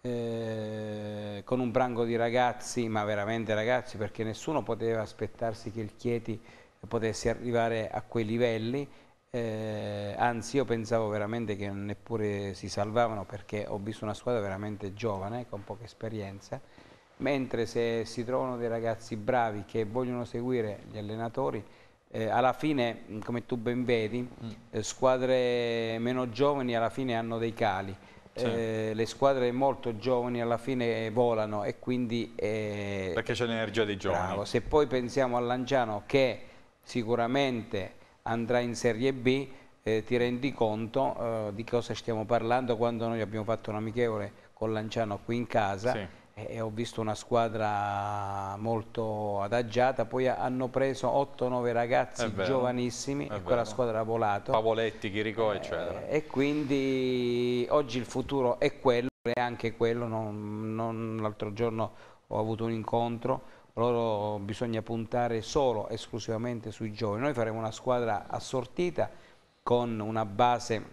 Speaker 2: eh, con un branco di ragazzi, ma veramente ragazzi, perché nessuno poteva aspettarsi che il Chieti potesse arrivare a quei livelli, eh, anzi io pensavo veramente che neppure si salvavano perché ho visto una squadra veramente giovane, con poca esperienza, mentre se si trovano dei ragazzi bravi che vogliono seguire gli allenatori, eh, alla fine, mm, come tu ben vedi, mm. eh, squadre meno giovani alla fine hanno dei cali. Eh, le squadre molto giovani alla fine volano e quindi... Eh, perché
Speaker 1: c'è l'energia dei giovani. Bravo.
Speaker 2: Se poi pensiamo a Lanciano che sicuramente andrà in Serie B, eh, ti rendi conto eh, di cosa stiamo parlando quando noi abbiamo fatto un amichevole con Lanciano qui in casa sì. e, e, ho visto una squadra molto adagiata, poi hanno preso 8-9 ragazzi vero, giovanissimi e quella squadra ha volato.
Speaker 1: Pavoletti, Chirico, eh, eccetera.
Speaker 2: Eh, e quindi oggi il futuro è quello, è anche quello, non, non l'altro giorno ho avuto un incontro loro bisogna puntare solo esclusivamente sui giovani. Noi faremo una squadra assortita con una base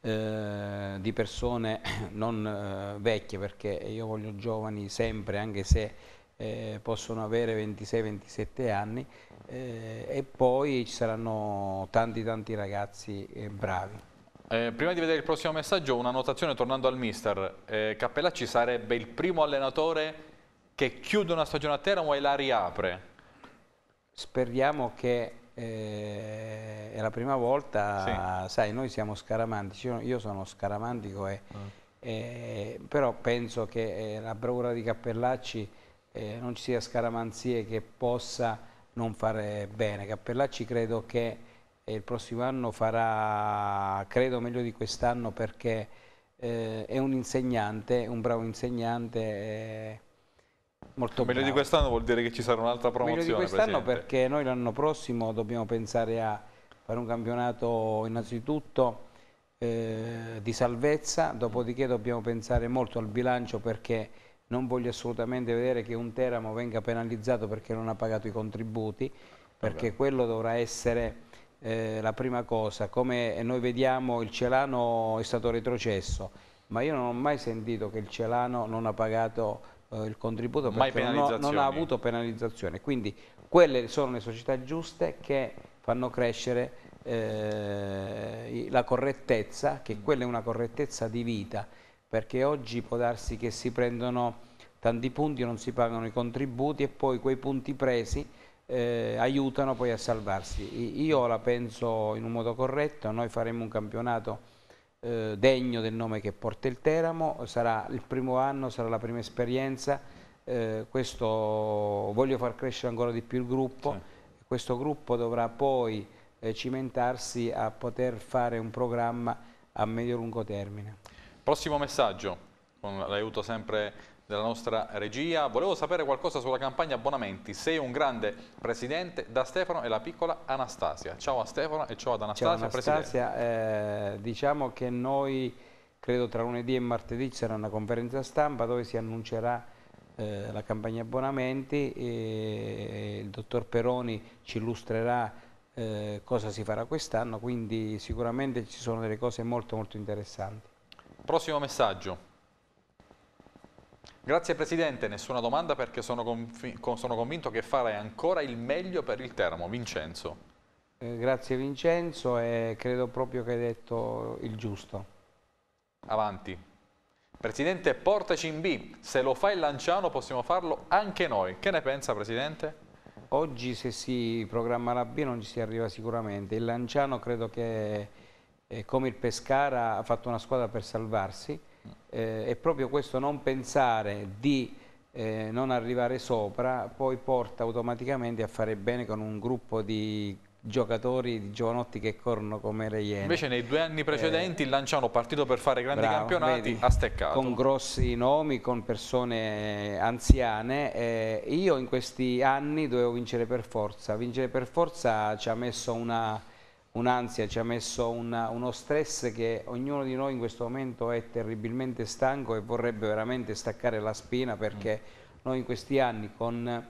Speaker 2: eh, di persone non eh, vecchie perché io voglio giovani sempre anche se eh, possono avere 26-27 anni eh, e poi ci saranno tanti tanti ragazzi eh,
Speaker 1: bravi. Eh, prima di vedere il prossimo messaggio, una notazione tornando al mister. Eh, Cappellacci sarebbe il primo allenatore che chiude una stagione a Teramo e la riapre?
Speaker 2: Speriamo che eh, è la prima volta, sì. sai, noi siamo scaramantici, io sono scaramantico e, mm. e, però penso che eh, la bravura di Cappellacci eh, non ci sia scaramanzie che possa non fare bene. Cappellacci credo che eh, il prossimo anno farà, credo meglio di quest'anno perché eh, è un insegnante, un bravo insegnante eh, Molto Meglio bravo. di quest'anno
Speaker 1: vuol dire che ci sarà un'altra promozione. Meglio di quest'anno
Speaker 2: perché noi l'anno prossimo dobbiamo pensare a fare un campionato innanzitutto eh, di salvezza, dopodiché dobbiamo pensare molto al bilancio perché non voglio assolutamente vedere che un Teramo venga penalizzato perché non ha pagato i contributi, perché Vabbè. quello dovrà essere eh, la prima cosa. Come noi vediamo il Celano è stato retrocesso, ma io non ho mai sentito che il Celano non ha pagato eh, il contributo perché non, non, ha avuto penalizzazione. Quindi quelle sono le società giuste che fanno crescere eh, la correttezza, che quella è una correttezza di vita, perché oggi può darsi che si prendono tanti punti, non si pagano i contributi e poi quei punti presi eh, aiutano poi a salvarsi. Io la penso in un modo corretto, noi faremo un campionato eh, degno del nome che porta il Teramo, sarà il primo anno, sarà la prima esperienza, eh, questo voglio far crescere ancora di più il gruppo, sì. questo gruppo dovrà poi eh, cimentarsi a poter fare un programma a medio-lungo termine.
Speaker 1: Prossimo messaggio, con l'aiuto sempre della nostra regia. Volevo sapere qualcosa sulla campagna abbonamenti. Sei un grande presidente da Stefano e la piccola Anastasia. Ciao a Stefano e ciao ad Anastasia. Ciao Anastasia,
Speaker 2: eh, diciamo che noi credo tra lunedì e martedì sarà una conferenza stampa dove si annuncerà eh, la campagna abbonamenti e il dottor Peroni ci illustrerà eh, cosa si farà quest'anno, quindi sicuramente ci sono delle cose molto molto interessanti.
Speaker 1: Prossimo messaggio. Grazie Presidente, nessuna domanda perché sono, sono convinto che fare ancora il meglio per il Teramo. Vincenzo.
Speaker 2: Eh, grazie Vincenzo e credo proprio che hai detto il giusto.
Speaker 1: Avanti. Presidente, portaci in B. Se lo fa il Lanciano possiamo farlo anche noi. Che ne pensa Presidente?
Speaker 2: Oggi se si programma la B non ci si arriva sicuramente. Il Lanciano credo che eh, come il Pescara ha fatto una squadra per salvarsi eh, e proprio questo non pensare di eh, non arrivare sopra poi porta automaticamente a fare bene con un gruppo di giocatori, di giovanotti che corrono
Speaker 1: come le Iene. Invece nei due anni precedenti il eh, lanciano partito per fare grandi bravo, campionati, vedi, ha steccato. Con
Speaker 2: grossi nomi, con persone anziane. Eh, io in questi anni dovevo vincere per forza. Vincere per forza ci ha messo una un'ansia, ci ha messo una, uno stress che ognuno di noi in questo momento è terribilmente stanco e vorrebbe veramente staccare la spina perché noi in questi anni con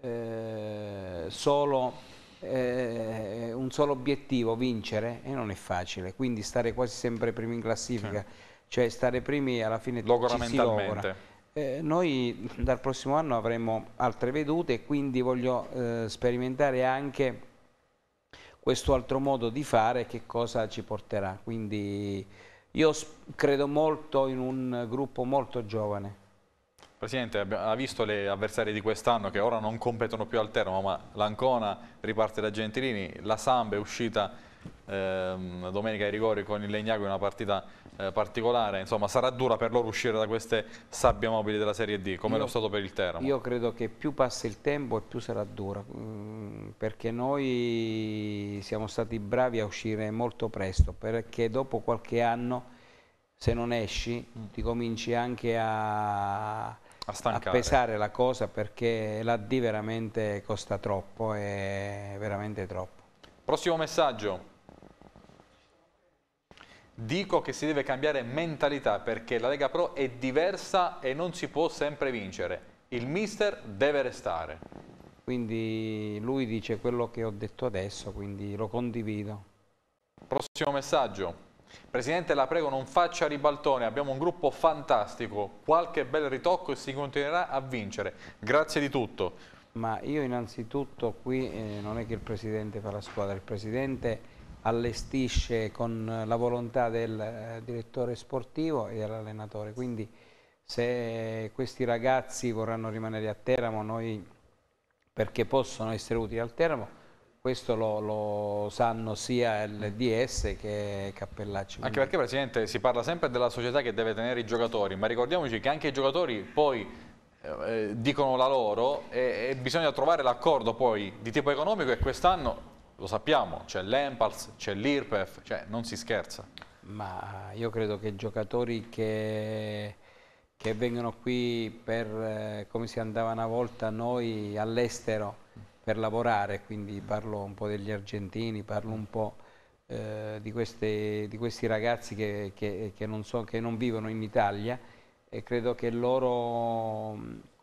Speaker 2: eh, solo eh, un solo obiettivo, vincere, e non è facile, quindi stare quasi sempre primi in classifica, cioè stare primi alla fine logora ci si logora. Eh, noi dal prossimo anno avremo altre vedute e quindi voglio eh, sperimentare anche questo altro modo di fare che cosa ci porterà. Quindi io credo molto in un gruppo molto giovane.
Speaker 1: Presidente, ha visto le avversarie di quest'anno che ora non competono più al Teramo, ma l'Ancona riparte da Gentilini, la Samba è uscita ehm, domenica ai rigori con il Legnago in una partita eh, particolare, insomma sarà dura per loro uscire da queste sabbie mobili della Serie D, come lo è stato per il Teramo.
Speaker 2: Io credo che più passa il tempo e più sarà dura, mh, mm, perché noi siamo stati bravi a uscire molto presto, perché dopo qualche anno se non esci mm. ti cominci anche a, a, a, pesare la cosa perché la D veramente costa troppo, è veramente troppo.
Speaker 1: Prossimo messaggio dico che si deve cambiare mentalità perché la Lega Pro è diversa e non si può sempre vincere. Il mister deve restare.
Speaker 2: Quindi lui dice quello che ho detto adesso, quindi lo condivido.
Speaker 1: Prossimo messaggio. Presidente, la prego non faccia ribaltone, abbiamo un gruppo fantastico, qualche bel ritocco e si continuerà a vincere. Grazie di tutto. Ma io
Speaker 2: innanzitutto qui eh, non è che il Presidente fa la squadra, il Presidente allestisce con la volontà del eh, direttore sportivo e dell'allenatore. Quindi se questi ragazzi vorranno rimanere a Teramo, noi perché possono essere utili al Teramo, questo lo, lo, sanno sia il DS che Cappellacci. Anche
Speaker 1: perché Presidente si parla sempre della società che deve tenere i giocatori, ma ricordiamoci che anche i giocatori poi eh, dicono la loro e, e bisogna trovare l'accordo poi di tipo economico e quest'anno lo sappiamo, c'è l'Empals, c'è l'IRPEF, cioè non si scherza.
Speaker 2: Ma io credo che i giocatori che, che vengono qui per, eh, come si andava una volta noi all'estero per lavorare, quindi parlo un po' degli argentini, parlo un po' eh, di, queste, di, questi ragazzi che, che, che, non so, che non vivono in Italia e credo che loro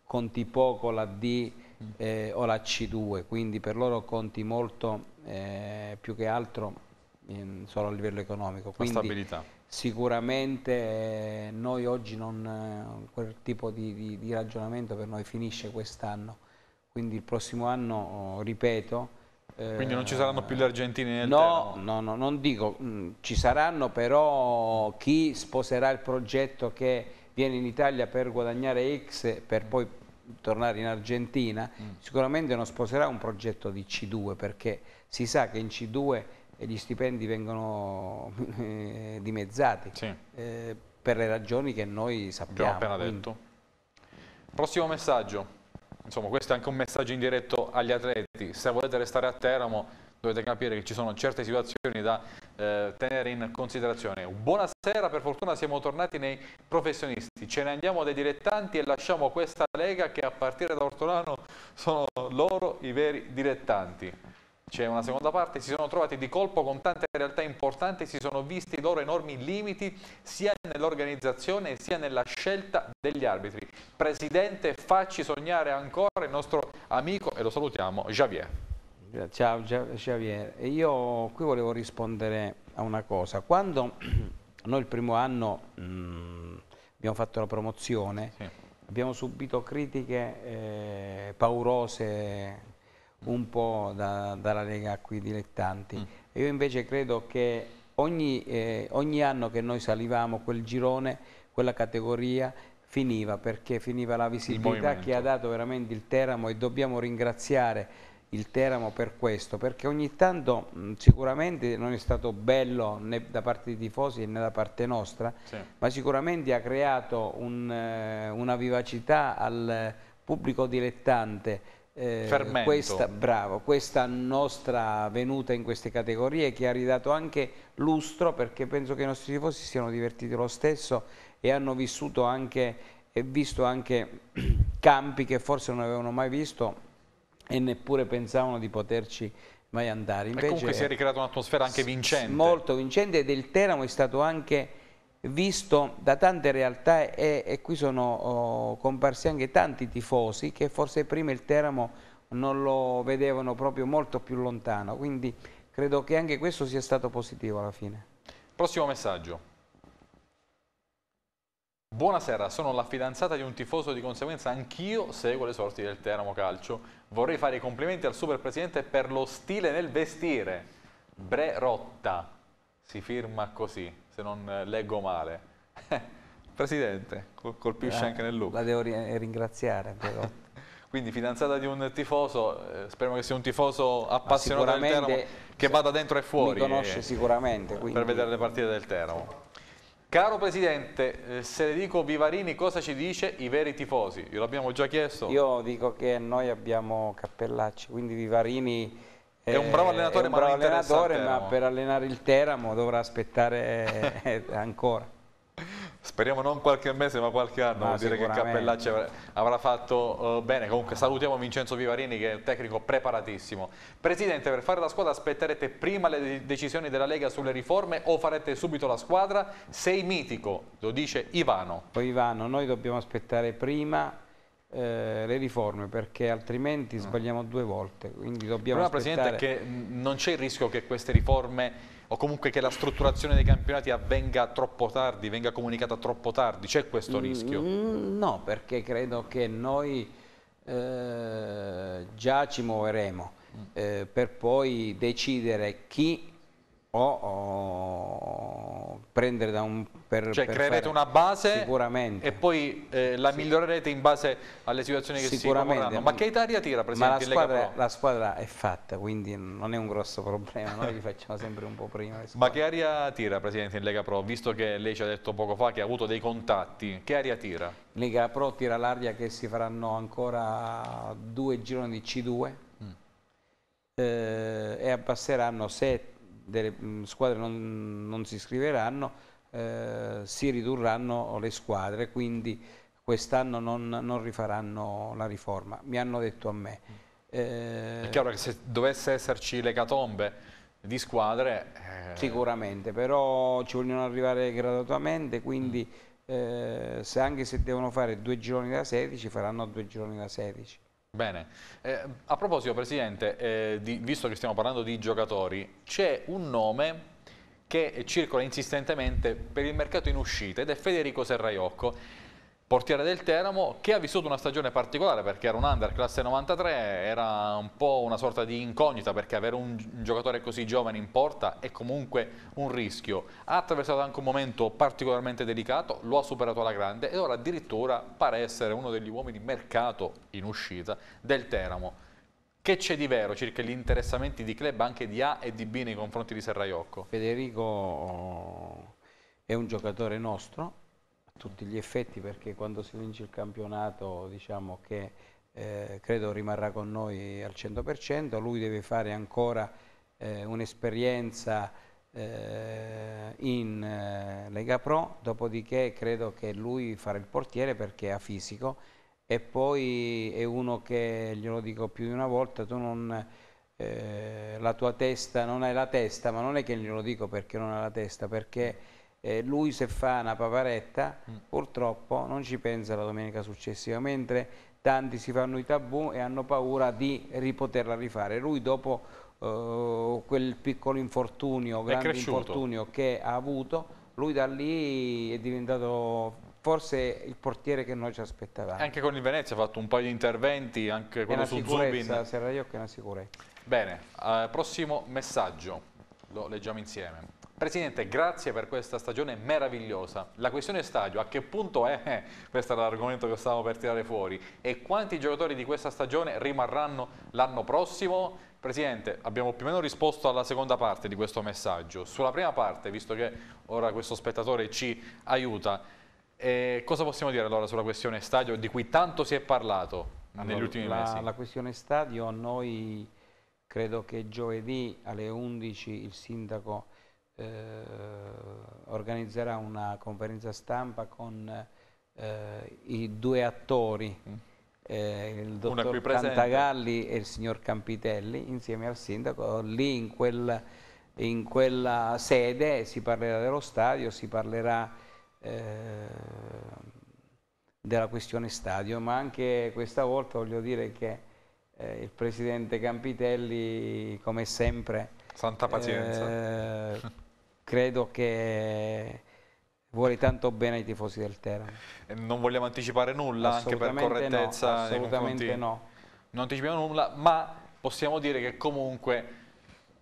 Speaker 2: conti poco la D eh, o la C2, quindi per loro conti molto eh, più che altro in, solo a livello economico. Quindi la stabilità. Sicuramente eh, noi oggi non, eh, quel tipo di, di, di ragionamento per noi finisce quest'anno, quindi il prossimo anno, ripeto,
Speaker 1: eh, quindi non ci saranno più gli argentini nel no, no, no, non
Speaker 2: dico, mm, ci saranno però chi sposerà il progetto che viene in Italia per guadagnare X per poi tornare in Argentina, mm. sicuramente non sposerà un progetto di C2 perché si sa che in C2 gli stipendi vengono eh, dimezzati sì. eh, per le ragioni che noi sappiamo. Abbiamo appena detto.
Speaker 1: Quindi. Prossimo messaggio. Insomma, questo è anche un messaggio indiretto agli atleti. Se volete restare a Teramo dovete capire che ci sono certe situazioni da eh, tenere in considerazione. Buonasera, per fortuna siamo tornati nei professionisti, ce ne andiamo dai dilettanti e lasciamo questa Lega che a partire da Ortolano sono loro i veri dilettanti c'è una seconda parte, si sono trovati di colpo con tante realtà importanti, si sono visti i loro enormi limiti sia nell'organizzazione sia nella scelta degli arbitri. Presidente, facci sognare ancora il nostro amico e lo salutiamo, Javier.
Speaker 2: Ciao Javier, io qui volevo rispondere a una cosa. Quando noi il primo anno mh, mm, abbiamo fatto la promozione, sì. abbiamo subito critiche eh, paurose un po' da, dalla Lega qui dilettanti. Mm. Io invece credo che ogni, eh, ogni anno che noi salivamo quel girone, quella categoria, finiva perché finiva la visibilità che ha dato veramente il Teramo e dobbiamo ringraziare il Teramo per questo, perché ogni tanto sicuramente non è stato bello né da parte dei tifosi né da parte nostra, sì. ma sicuramente ha creato un, eh, una vivacità al pubblico dilettante. Eh, questa, bravo, questa nostra venuta in queste categorie che ha ridato anche lustro perché penso che i nostri tifosi siano divertiti lo stesso e hanno vissuto anche e visto anche campi che forse non avevano mai visto e neppure pensavano di poterci mai andare. Invece, e comunque si è ricreata un'atmosfera anche vincente. Molto vincente ed il Teramo è stato anche visto da tante realtà e, e qui sono oh, comparsi anche tanti tifosi che forse prima il Teramo non lo vedevano proprio molto più lontano, quindi credo che anche questo sia stato positivo alla fine.
Speaker 1: Prossimo messaggio. Buonasera, sono la fidanzata di un tifoso di conseguenza anch'io seguo le sorti del Teramo Calcio. Vorrei fare i complimenti al super presidente per lo stile nel vestire. Bre Rotta, si firma così, se non eh, leggo male. presidente,
Speaker 2: colpisce eh, anche nel look. La devo ringraziare però.
Speaker 1: Quindi fidanzata di un tifoso, eh, speriamo che sia un tifoso appassionato del Teramo che vada dentro e fuori. Mi conosce eh, sicuramente. Quindi... Per vedere le partite del Teramo. Caro Presidente, eh, se le dico Vivarini cosa ci dice i veri tifosi? Glielo abbiamo già chiesto.
Speaker 2: Io dico che noi abbiamo Cappellacci, quindi Vivarini
Speaker 1: è un bravo allenatore, un ma, bravo allenatore ma,
Speaker 2: per allenare il Teramo dovrà aspettare eh, ancora
Speaker 1: speriamo non qualche mese ma qualche anno, ma vuol dire che Cappellacci avrà fatto uh, bene. Comunque salutiamo Vincenzo Vivarini che è un tecnico preparatissimo. Presidente, per fare la squadra aspetterete prima le decisioni della Lega sulle riforme o farete subito la squadra? Sei mitico, lo dice Ivano.
Speaker 2: Poi Ivano, noi dobbiamo aspettare prima eh, le riforme perché altrimenti mm. sbagliamo due volte. Quindi dobbiamo il aspettare... Presidente
Speaker 1: che non c'è il rischio che queste riforme o comunque che la strutturazione dei campionati avvenga troppo tardi, venga comunicata troppo tardi, c'è questo mm, rischio?
Speaker 2: Mm, no, perché credo che noi eh, già ci muoveremo mm. eh, per poi decidere chi o, o prendere da un... Per, cioè per creerete una base
Speaker 1: e poi eh, la sì. migliorerete in base alle situazioni che si evolveranno. Ma che Italia tira per esempio la squadra,
Speaker 2: la squadra, è fatta, quindi non è un grosso problema, noi li facciamo sempre un po' prima.
Speaker 1: Ma che aria tira Presidente in Lega Pro? Visto che lei ci ha detto poco fa che ha avuto dei contatti, che aria tira?
Speaker 2: Lega Pro tira l'aria che si faranno ancora due gironi di C2 mm. eh, e abbasseranno sette delle mm, squadre non, non si iscriveranno, eh, si ridurranno le squadre, quindi quest'anno non, non, rifaranno la riforma, mi hanno detto a me. Mm.
Speaker 1: Eh, È chiaro che se dovesse esserci l'ecatombe di squadre... Eh...
Speaker 2: Sicuramente, però ci vogliono arrivare gradatamente, quindi mm. eh, se anche se devono fare due gironi da 16, faranno due gironi da 16.
Speaker 1: Bene, eh, a proposito Presidente, eh, di, visto che stiamo parlando di giocatori, c'è un nome che circola insistentemente per il mercato in uscita ed è Federico Serraiocco portiere del Teramo, che ha vissuto una stagione particolare perché era un under classe 93, era un po' una sorta di incognita perché avere un giocatore così giovane in porta è comunque un rischio. Ha attraversato anche un momento particolarmente delicato, lo ha superato alla grande e ora addirittura pare essere uno degli uomini mercato in uscita del Teramo. Che c'è di vero circa gli interessamenti di club anche di A e di B nei confronti di Serraiocco?
Speaker 2: Federico è un giocatore nostro, tutti gli effetti perché quando si vince il campionato diciamo che eh, credo rimarrà con noi al 100%, lui deve fare ancora eh, un'esperienza eh, in eh, Lega Pro, dopodiché credo che lui farà il portiere perché ha fisico e poi è uno che, glielo dico più di una volta, tu non eh, la tua testa non hai la testa, ma non è che glielo dico perché non ha la testa, perché eh, lui se fa una paparetta mm. purtroppo non ci pensa la domenica successiva, mentre tanti si fanno i tabù e hanno paura di ripoterla rifare. Lui dopo eh, quel piccolo infortunio, grande infortunio che ha avuto, lui da lì è diventato forse il portiere che noi ci aspettavamo. Anche
Speaker 1: con il Venezia ha fatto un paio di interventi, anche quello su Zubin. Serraio
Speaker 2: che è una sicurezza.
Speaker 1: Bene, eh, prossimo messaggio, lo leggiamo insieme. Presidente, grazie per questa stagione meravigliosa. La questione stadio, a che punto è? Eh, questo era l'argomento che stavamo per tirare fuori. E quanti giocatori di questa stagione rimarranno l'anno prossimo? Presidente, abbiamo più o meno risposto alla seconda parte di questo messaggio. Sulla prima parte, visto che ora questo spettatore ci aiuta, eh, cosa possiamo dire allora sulla questione stadio di cui tanto si è parlato allora, negli ultimi la, mesi?
Speaker 2: La questione stadio, noi credo che giovedì alle 11 il sindaco eh, organizzerà una conferenza stampa con eh, i due attori, mm. eh, il dottor Cantagalli e il signor Campitelli, insieme al sindaco. Lì in, quel, in quella sede si parlerà dello stadio, si parlerà eh, della questione stadio, ma anche questa volta voglio dire che eh, il presidente Campitelli, come sempre, Santa pazienza. Eh, credo che vuole tanto bene ai tifosi del Teramo.
Speaker 1: Non vogliamo anticipare nulla, anche per correttezza. No, assolutamente no. Non anticipiamo nulla, ma possiamo dire che comunque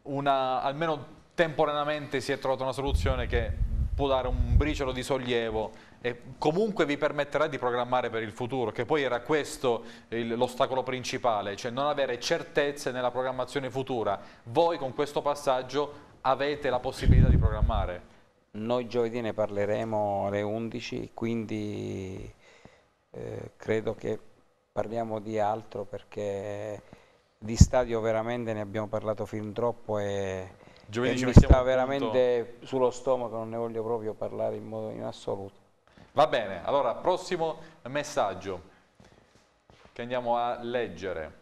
Speaker 1: una, almeno temporaneamente si è trovata una soluzione che può dare un briciolo di sollievo e comunque vi permetterà di programmare per il futuro, che poi era questo l'ostacolo principale, cioè non avere certezze nella programmazione futura. Voi con questo passaggio avete la possibilità di programmare?
Speaker 2: Noi giovedì ne parleremo alle 11, quindi eh, credo che parliamo di altro perché di stadio veramente ne abbiamo parlato fin troppo e, giovedì e mi sta veramente punto. sullo stomaco, non ne voglio proprio parlare in modo in assoluto.
Speaker 1: Va bene, allora prossimo messaggio che andiamo a leggere.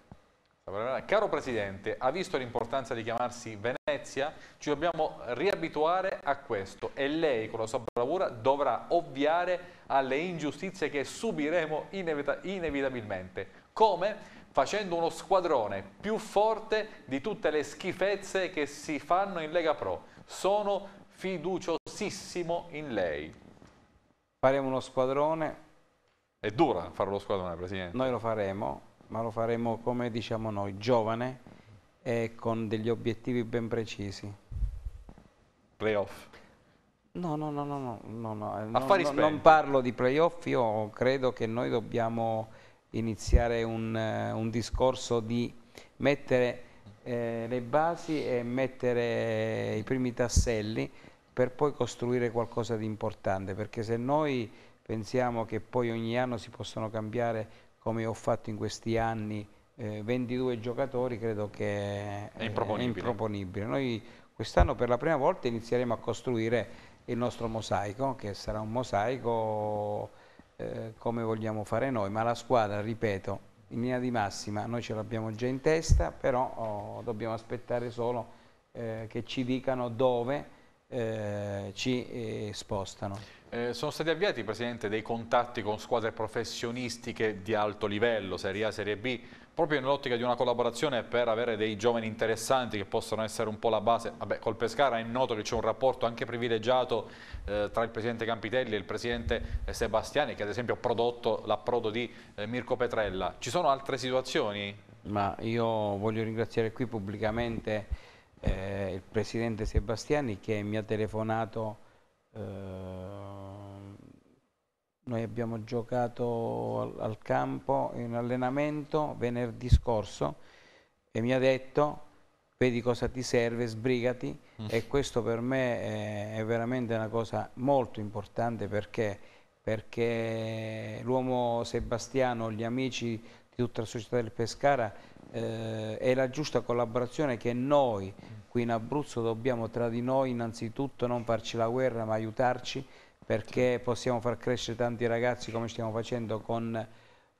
Speaker 1: Caro Presidente, ha visto l'importanza di chiamarsi Venezia? Ci dobbiamo riabituare a questo e lei con la sua bravura dovrà ovviare alle ingiustizie che subiremo inevitabilmente. Come? Facendo uno squadrone più forte di tutte le schifezze che si fanno in Lega Pro. Sono fiduciosissimo in lei. Faremo uno squadrone. È dura fare lo squadrone, Presidente.
Speaker 2: Noi lo faremo ma lo faremo come diciamo noi, giovane e con degli obiettivi ben precisi. Playoff? No, no, no, no, no, no, no eh, non parlo di playoff, io credo che noi dobbiamo iniziare un, eh, un discorso di mettere eh, le basi e mettere i primi tasselli per poi costruire qualcosa di importante, perché se noi pensiamo che poi ogni anno si possono cambiare come ho fatto in questi anni, eh, 22 giocatori credo che è eh, improponibile. È improponibile. Noi quest'anno per la prima volta inizieremo a costruire il nostro mosaico, che sarà un mosaico eh, come vogliamo fare noi, ma la squadra, ripeto, in linea di massima noi ce l'abbiamo già in testa, però oh, dobbiamo aspettare solo eh, che ci dicano dove eh, ci eh, spostano.
Speaker 1: Eh, sono stati avviati, Presidente, dei contatti con squadre professionistiche di alto livello, Serie A, Serie B, proprio nell'ottica di una collaborazione per avere dei giovani interessanti che possano essere un po' la base. Vabbè, col Pescara è noto che c'è un rapporto anche privilegiato eh, tra il presidente Campitelli e il presidente eh, Sebastiani, che ad esempio ha prodotto l'approdo di eh, Mirko Petrella. Ci sono altre situazioni?
Speaker 2: Ma io voglio ringraziare qui pubblicamente eh, il presidente Sebastiani che mi ha telefonato, eh, noi abbiamo giocato al, al campo in allenamento venerdì scorso e mi ha detto vedi cosa ti serve, sbrigati mm. e questo per me è, veramente una cosa molto importante perché, perché l'uomo Sebastiano, gli amici di tutta la società del Pescara eh, è la giusta collaborazione che noi qui in Abruzzo dobbiamo tra di noi innanzitutto non farci la guerra ma aiutarci perché possiamo far crescere tanti ragazzi come stiamo facendo con,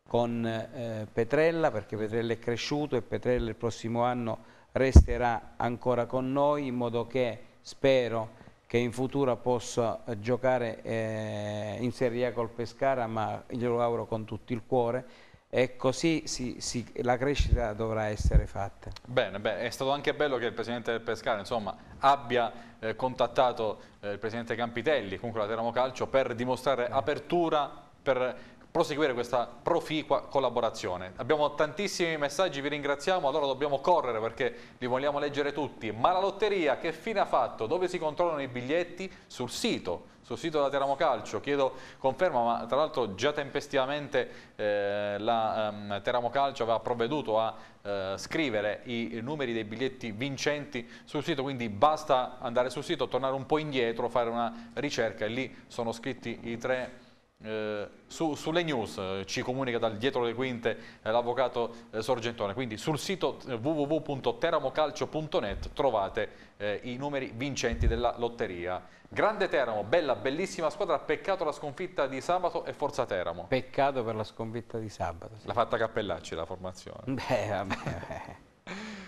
Speaker 2: con eh, Petrella perché Petrella è cresciuto e Petrella il prossimo anno resterà ancora con noi in modo che spero che in futuro possa giocare eh, in Serie A col Pescara ma glielo auguro con tutto il cuore e così si, si, la crescita dovrà essere fatta.
Speaker 1: Bene, beh, è stato anche bello che il Presidente del Pescara insomma, abbia eh, contattato eh, il Presidente Campitelli, comunque la Teramo Calcio, per dimostrare eh. apertura, per proseguire questa proficua collaborazione. Abbiamo tantissimi messaggi, vi ringraziamo, allora dobbiamo correre perché li vogliamo leggere tutti. Ma la lotteria che fine ha fatto? Dove si controllano i biglietti? Sul sito sul sito della Teramo Calcio, chiedo conferma, ma tra l'altro già tempestivamente eh, la um, Teramo Calcio aveva provveduto a eh, scrivere i numeri dei biglietti vincenti sul sito, quindi basta andare sul sito, tornare un po' indietro, fare una ricerca e lì sono scritti i tre eh, su, sulle news eh, ci comunica dal dietro le quinte eh, l'avvocato eh, Sorgentone quindi sul sito eh, www.teramocalcio.net trovate eh, i numeri vincenti della lotteria grande Teramo, bella, bellissima squadra peccato la sconfitta di sabato e forza Teramo
Speaker 2: peccato per la sconfitta di sabato sì. l'ha
Speaker 1: fatta Cappellacci la formazione
Speaker 2: beh vabbè, vabbè.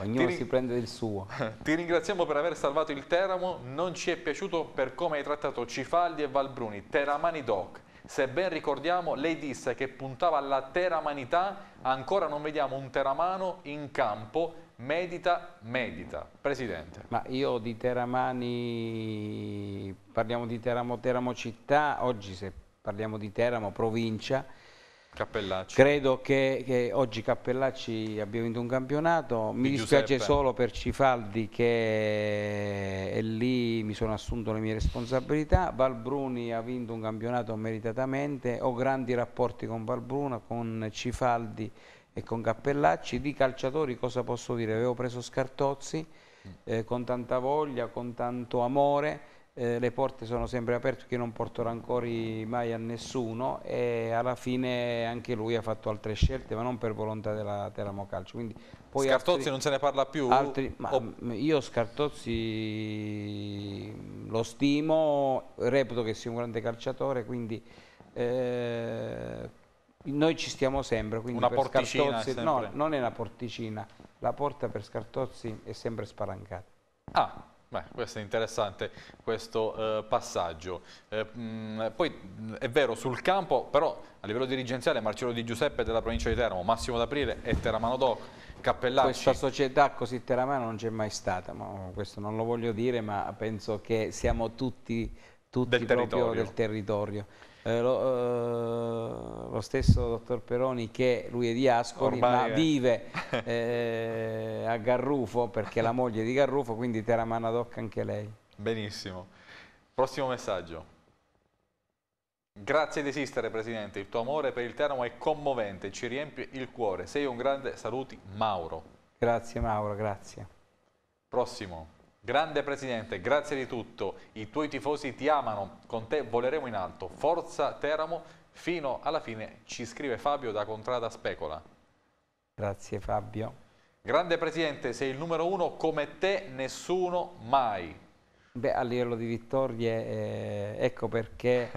Speaker 2: Ognuno si prende il suo.
Speaker 1: Ti ringraziamo per aver salvato il Teramo, non ci è piaciuto per come hai trattato Cifaldi e Valbruni, Teramani Doc se ben ricordiamo, lei disse che puntava alla teramanità, ancora non vediamo un teramano in campo, medita, medita. Presidente.
Speaker 2: Ma io di teramani, parliamo di Teramo, Teramo città, oggi se parliamo di Teramo provincia, Cappellacci. Credo che, che, oggi Cappellacci abbia vinto un campionato, mi Di dispiace Giuseppe. solo per Cifaldi che eh, è lì, mi sono assunto le mie responsabilità, Valbruni ha vinto un campionato meritatamente, ho grandi rapporti con Valbruna, con Cifaldi e con Cappellacci, di calciatori cosa posso dire? Avevo preso Scartozzi mm. eh, con tanta voglia, con tanto amore, eh, le porte sono sempre aperte perché non porto rancori mai a nessuno e alla fine anche lui ha fatto altre scelte ma non per volontà della Teramo Calcio quindi poi Scartozzi altri, non se ne parla più? Altri, o... io Scartozzi lo stimo reputo che sia un grande calciatore quindi eh, noi ci stiamo sempre una porticina sempre. no, non è una porticina la porta per Scartozzi è sempre spalancata
Speaker 1: ah Beh, questo è interessante, questo eh, passaggio. Eh, mh, mm, poi mh, mm, è vero, sul campo, però a livello dirigenziale Marcello Di Giuseppe della provincia di Teramo, Massimo D'Aprile e Teramano Doc, Cappellacci. Questa
Speaker 2: società così teramana non c'è mai stata, ma questo non lo voglio dire, ma penso che siamo tutti, tutti del proprio territorio. del territorio. Eh, lo, eh, lo, stesso dottor Peroni che lui è di Ascoli Ormai ma vive eh, a Garrufo perché è la moglie di Garrufo quindi Teramana Doc anche lei
Speaker 1: benissimo prossimo messaggio grazie di esistere presidente il tuo amore per il Teramo è commovente ci riempie il cuore sei un grande saluti Mauro
Speaker 2: grazie Mauro grazie
Speaker 1: prossimo Grande Presidente, grazie di tutto, i tuoi tifosi ti amano, con te voleremo in alto, forza Teramo, fino alla fine ci scrive Fabio da Contrada Specola.
Speaker 2: Grazie Fabio.
Speaker 1: Grande Presidente, sei il numero uno, come te nessuno mai.
Speaker 2: Beh, a livello di vittorie, eh, ecco perché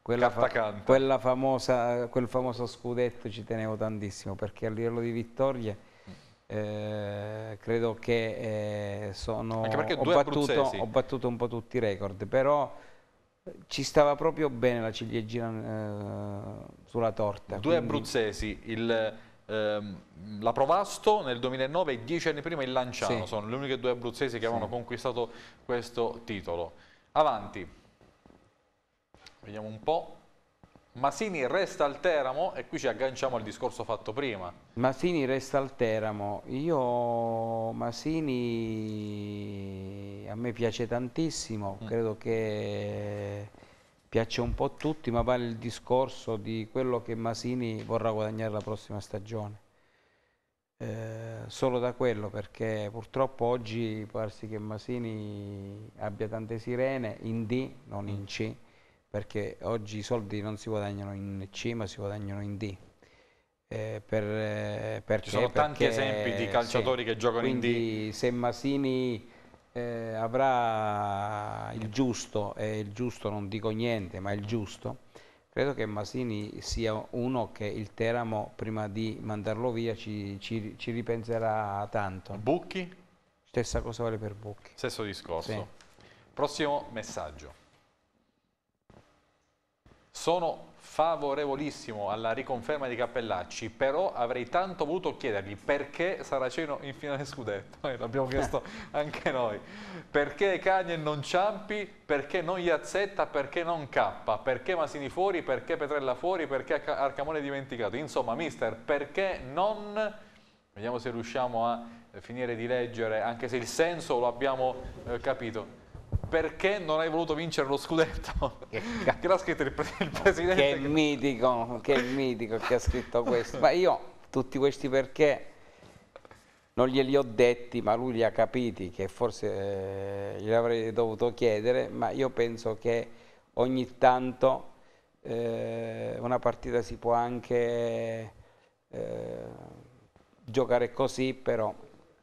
Speaker 2: quella, fa quella famosa, quel famoso scudetto ci tenevo tantissimo, perché a livello di vittorie eh, credo che eh, sono, ho battuto, ho, battuto, un po' tutti i record, però eh, ci stava proprio bene la ciliegina eh, sulla torta.
Speaker 1: Due quindi... abruzzesi, il, ehm, la Provasto nel 2009 e dieci anni prima il Lanciano, sì. sono le uniche due abruzzesi che avevano conquistato questo titolo. Avanti, vediamo un po'. Masini resta al Teramo e qui ci agganciamo al discorso fatto prima.
Speaker 2: Masini resta al Teramo, io Masini a me piace tantissimo, mm. credo che piace un po' a tutti, ma vale il discorso di quello che Masini vorrà guadagnare la prossima stagione. Eh, solo da quello, perché purtroppo oggi può darsi che Masini abbia tante sirene in D, non in C perché oggi i soldi non si guadagnano in C ma si guadagnano in D. Eh, per, eh, perché, Ci sono tanti perché, esempi di calciatori sì, che giocano in D. Se Masini eh, avrà il giusto, e il giusto non dico niente, ma il giusto, credo che Masini sia uno che il Teramo prima di mandarlo via ci, ci, ci ripenserà tanto. Bucchi? Stessa cosa vale per Bucchi.
Speaker 1: Stesso discorso. Sì. Prossimo messaggio. Sono favorevolissimo alla riconferma di Cappellacci, però avrei tanto voluto chiedergli perché Saraceno in finale scudetto, eh, l'abbiamo eh. chiesto anche noi, perché Cagne non Ciampi, perché non Iazzetta, perché non K, perché Masini fuori, perché Petrella fuori, perché Arcamone è dimenticato, insomma mister, perché non, vediamo se riusciamo a eh, finire di leggere, anche se il senso lo abbiamo eh, capito, perché non hai voluto vincere lo scudetto? Che, che l'ha scritto il, pre il presidente. Che, è
Speaker 2: mitico, che mitico che ha scritto questo. Ma io tutti questi perché non glieli ho detti, ma lui li ha capiti, che forse eh, glieli avrei dovuto chiedere, ma io penso che ogni tanto eh, una partita si può anche eh, giocare così, però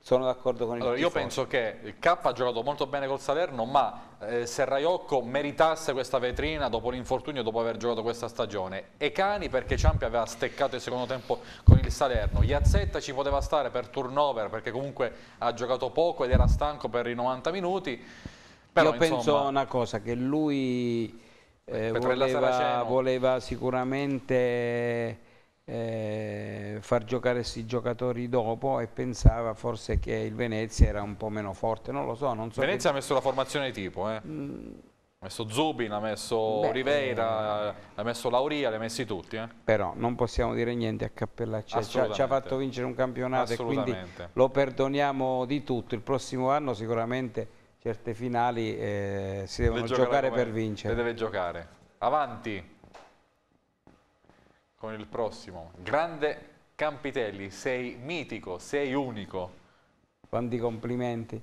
Speaker 2: sono d'accordo con il allora, Io penso
Speaker 1: che il K ha giocato molto bene col Salerno, ma eh, se Raiocco meritasse questa vetrina dopo l'infortunio, dopo aver giocato questa stagione. E Cani perché Ciampi aveva steccato il secondo tempo con il Salerno. Iazzetta ci poteva stare per turnover perché comunque ha giocato poco ed era stanco per i 90 minuti. Però, io insomma...
Speaker 2: una cosa, che lui eh, voleva, voleva sicuramente eh, far giocare questi giocatori dopo e pensava forse che il Venezia era un po' meno forte, non lo so. Non so Venezia
Speaker 1: che... ha messo la formazione tipo, eh? mm. Ha messo Zubin, ha messo Beh, Rivera, eh. ha messo Lauria, li ha messi tutti. Eh?
Speaker 2: Però non possiamo dire niente a Cappellaccia, ci ha, ci ha fatto
Speaker 1: vincere un campionato e quindi
Speaker 2: lo perdoniamo di tutto. Il prossimo anno sicuramente certe finali eh, si devono deve giocare, giocare per vincere. Le deve
Speaker 1: giocare. Avanti con il prossimo. Grande Campitelli, sei mitico, sei unico.
Speaker 2: Quanti complimenti.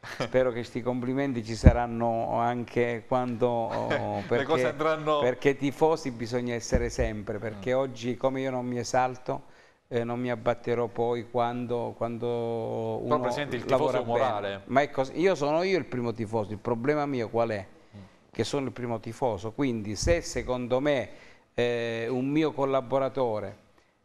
Speaker 2: Spero che questi complimenti ci saranno anche quando... Oh, perché, andranno... perché, tifosi bisogna essere sempre, perché mm. oggi come io non mi esalto, eh, non mi abbatterò poi quando, quando uno Però presente il tifoso morale. Ma è così, io sono io il primo tifoso, il problema mio qual è? Mm. Che sono il primo tifoso, quindi se secondo me eh, un mio collaboratore,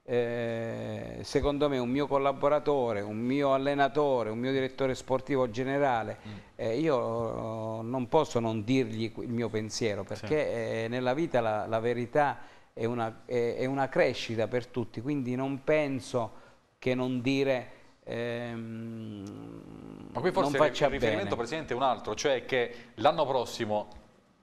Speaker 2: eh, secondo me un mio collaboratore, un mio allenatore, un mio direttore sportivo generale, mm. eh, io eh, non posso non dirgli il mio pensiero perché sì. Eh, nella vita la, la verità è una, è, è una, crescita per tutti, quindi non penso che non dire... Ehm,
Speaker 1: Ma qui forse il riferimento bene. Presidente è un altro, cioè che l'anno prossimo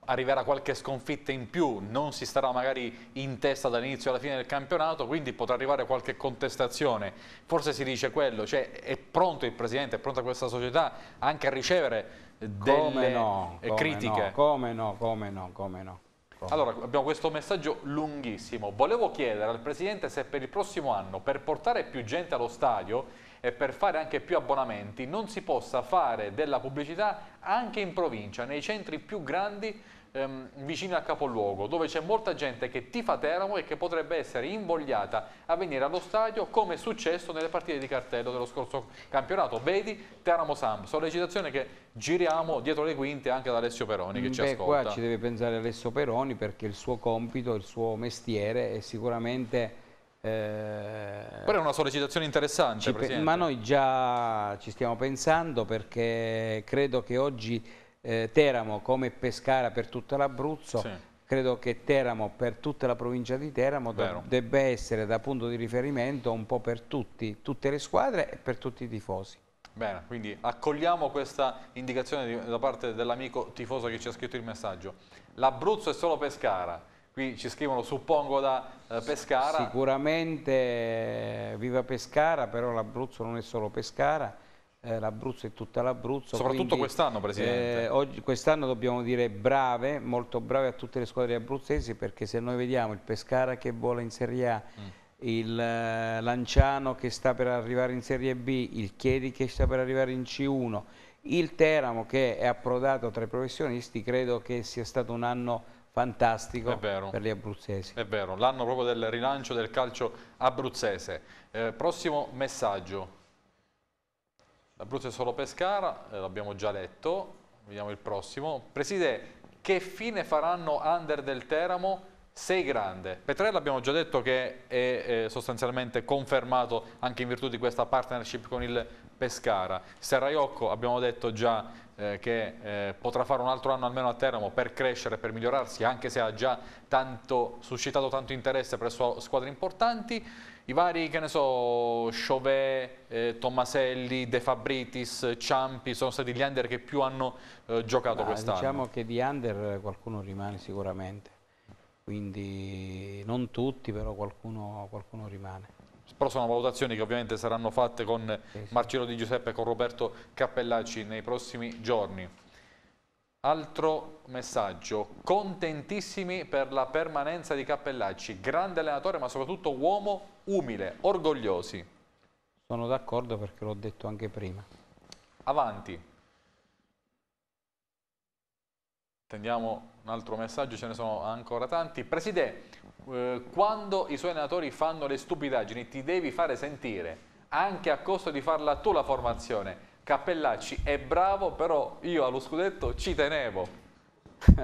Speaker 1: arriverà qualche sconfitta in più, non si starà magari in testa dall'inizio alla fine del campionato, quindi potrà arrivare qualche contestazione. Forse si dice quello, cioè è pronto il Presidente, è pronta questa società anche a ricevere delle no, critiche. No,
Speaker 2: come no, come no, come no. Come. Allora,
Speaker 1: abbiamo questo messaggio lunghissimo. Volevo chiedere al Presidente se per il prossimo anno, per portare più gente allo stadio e per fare anche più abbonamenti, non si possa fare della pubblicità anche in provincia, nei centri più grandi ehm, vicino al capoluogo, dove c'è molta gente che tifa Teramo e che potrebbe essere invogliata a venire allo stadio, come è successo nelle partite di cartello dello scorso campionato. Vedi Teramo-Samp, sollecitazione che giriamo dietro le quinte anche ad Alessio Peroni che mm, Beh, ci ascolta. Qua ci deve
Speaker 2: pensare Alessio Peroni perché il suo compito, il suo mestiere è sicuramente... Eh, Però è una
Speaker 1: sollecitazione interessante, Ma
Speaker 2: noi già ci stiamo pensando perché credo che oggi eh, Teramo come Pescara per tutta l'Abruzzo, sì. credo che Teramo per tutta la provincia di Teramo debba essere da punto di riferimento un po' per tutti, tutte le squadre e per tutti i tifosi.
Speaker 1: Bene, quindi accogliamo questa indicazione di, da parte dell'amico tifoso che ci ha scritto il messaggio. L'Abruzzo è solo Pescara, qui ci scrivono suppongo da eh, Pescara.
Speaker 2: Sicuramente eh, viva Pescara, però l'Abruzzo non è solo Pescara eh, l'Abruzzo e tutta l'Abruzzo. Soprattutto quest'anno, Presidente. Eh, quest'anno dobbiamo dire brave, molto brave a tutte le squadre abruzzesi perché se noi vediamo il Pescara che vola in Serie A, mm. il eh, Lanciano che sta per arrivare in Serie B, il Chiedi che sta per arrivare in C1, il Teramo che è approdato tra i professionisti, credo che sia stato un anno fantastico per gli abruzzesi.
Speaker 1: È vero, l'anno proprio del rilancio del calcio abruzzese. Eh, prossimo messaggio. L'Abruzzo è solo Pescara, eh, l'abbiamo già letto, vediamo il prossimo. Preside, che fine faranno under del Teramo? Sei grande. Petrella abbiamo già detto che è eh, sostanzialmente confermato anche in virtù di questa partnership con il Pescara. Serraiocco abbiamo detto già eh, che eh, potrà fare un altro anno almeno a Teramo per crescere, per migliorarsi, anche se ha già tanto, suscitato tanto interesse presso squadre importanti i vari, che ne so, Chauvet, eh, Tommaselli, De Fabritis, Ciampi, sono stati gli under che più hanno eh, giocato quest'anno. Diciamo
Speaker 2: che di under qualcuno rimane sicuramente, quindi non tutti, però qualcuno, qualcuno rimane.
Speaker 1: Però sono valutazioni che ovviamente saranno fatte con Marcello Di Giuseppe e con Roberto Cappellacci nei prossimi giorni. Altro messaggio, contentissimi per la permanenza di Cappellacci, grande allenatore ma soprattutto uomo umile, orgogliosi.
Speaker 2: Sono d'accordo perché l'ho detto anche prima.
Speaker 1: Avanti. Tendiamo un altro messaggio, ce ne sono ancora tanti. Presidente, eh, quando i suoi allenatori fanno le stupidaggini ti devi fare sentire, anche a costo di farla tu la formazione Cappellacci è bravo, però io allo scudetto ci tenevo.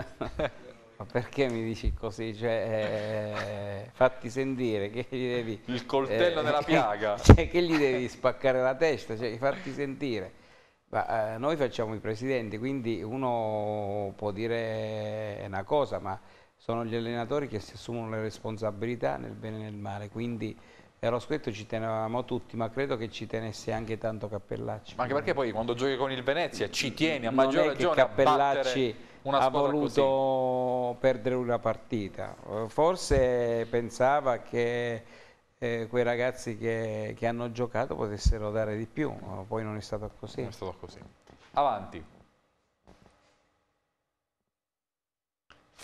Speaker 2: Ma perché mi dici così? Cioè, eh, fatti sentire che gli devi... Il coltello eh, della piaga. Cioè, che gli devi spaccare la testa, cioè, fatti sentire. Ma, eh, noi facciamo i presidenti, quindi uno può dire una cosa, ma sono gli allenatori che si assumono le responsabilità nel bene e nel male, quindi ero scritto ci tenevamo tutti, ma credo che ci tenesse anche tanto Cappellacci. Ma anche perché
Speaker 1: poi quando giochi con il Venezia ci tieni a maggior ragione Cappellacci ha voluto
Speaker 2: così. perdere una partita. Eh, forse pensava che eh, quei ragazzi che, che, hanno giocato potessero dare di più, poi non è stato così. Non è stato così.
Speaker 1: Avanti.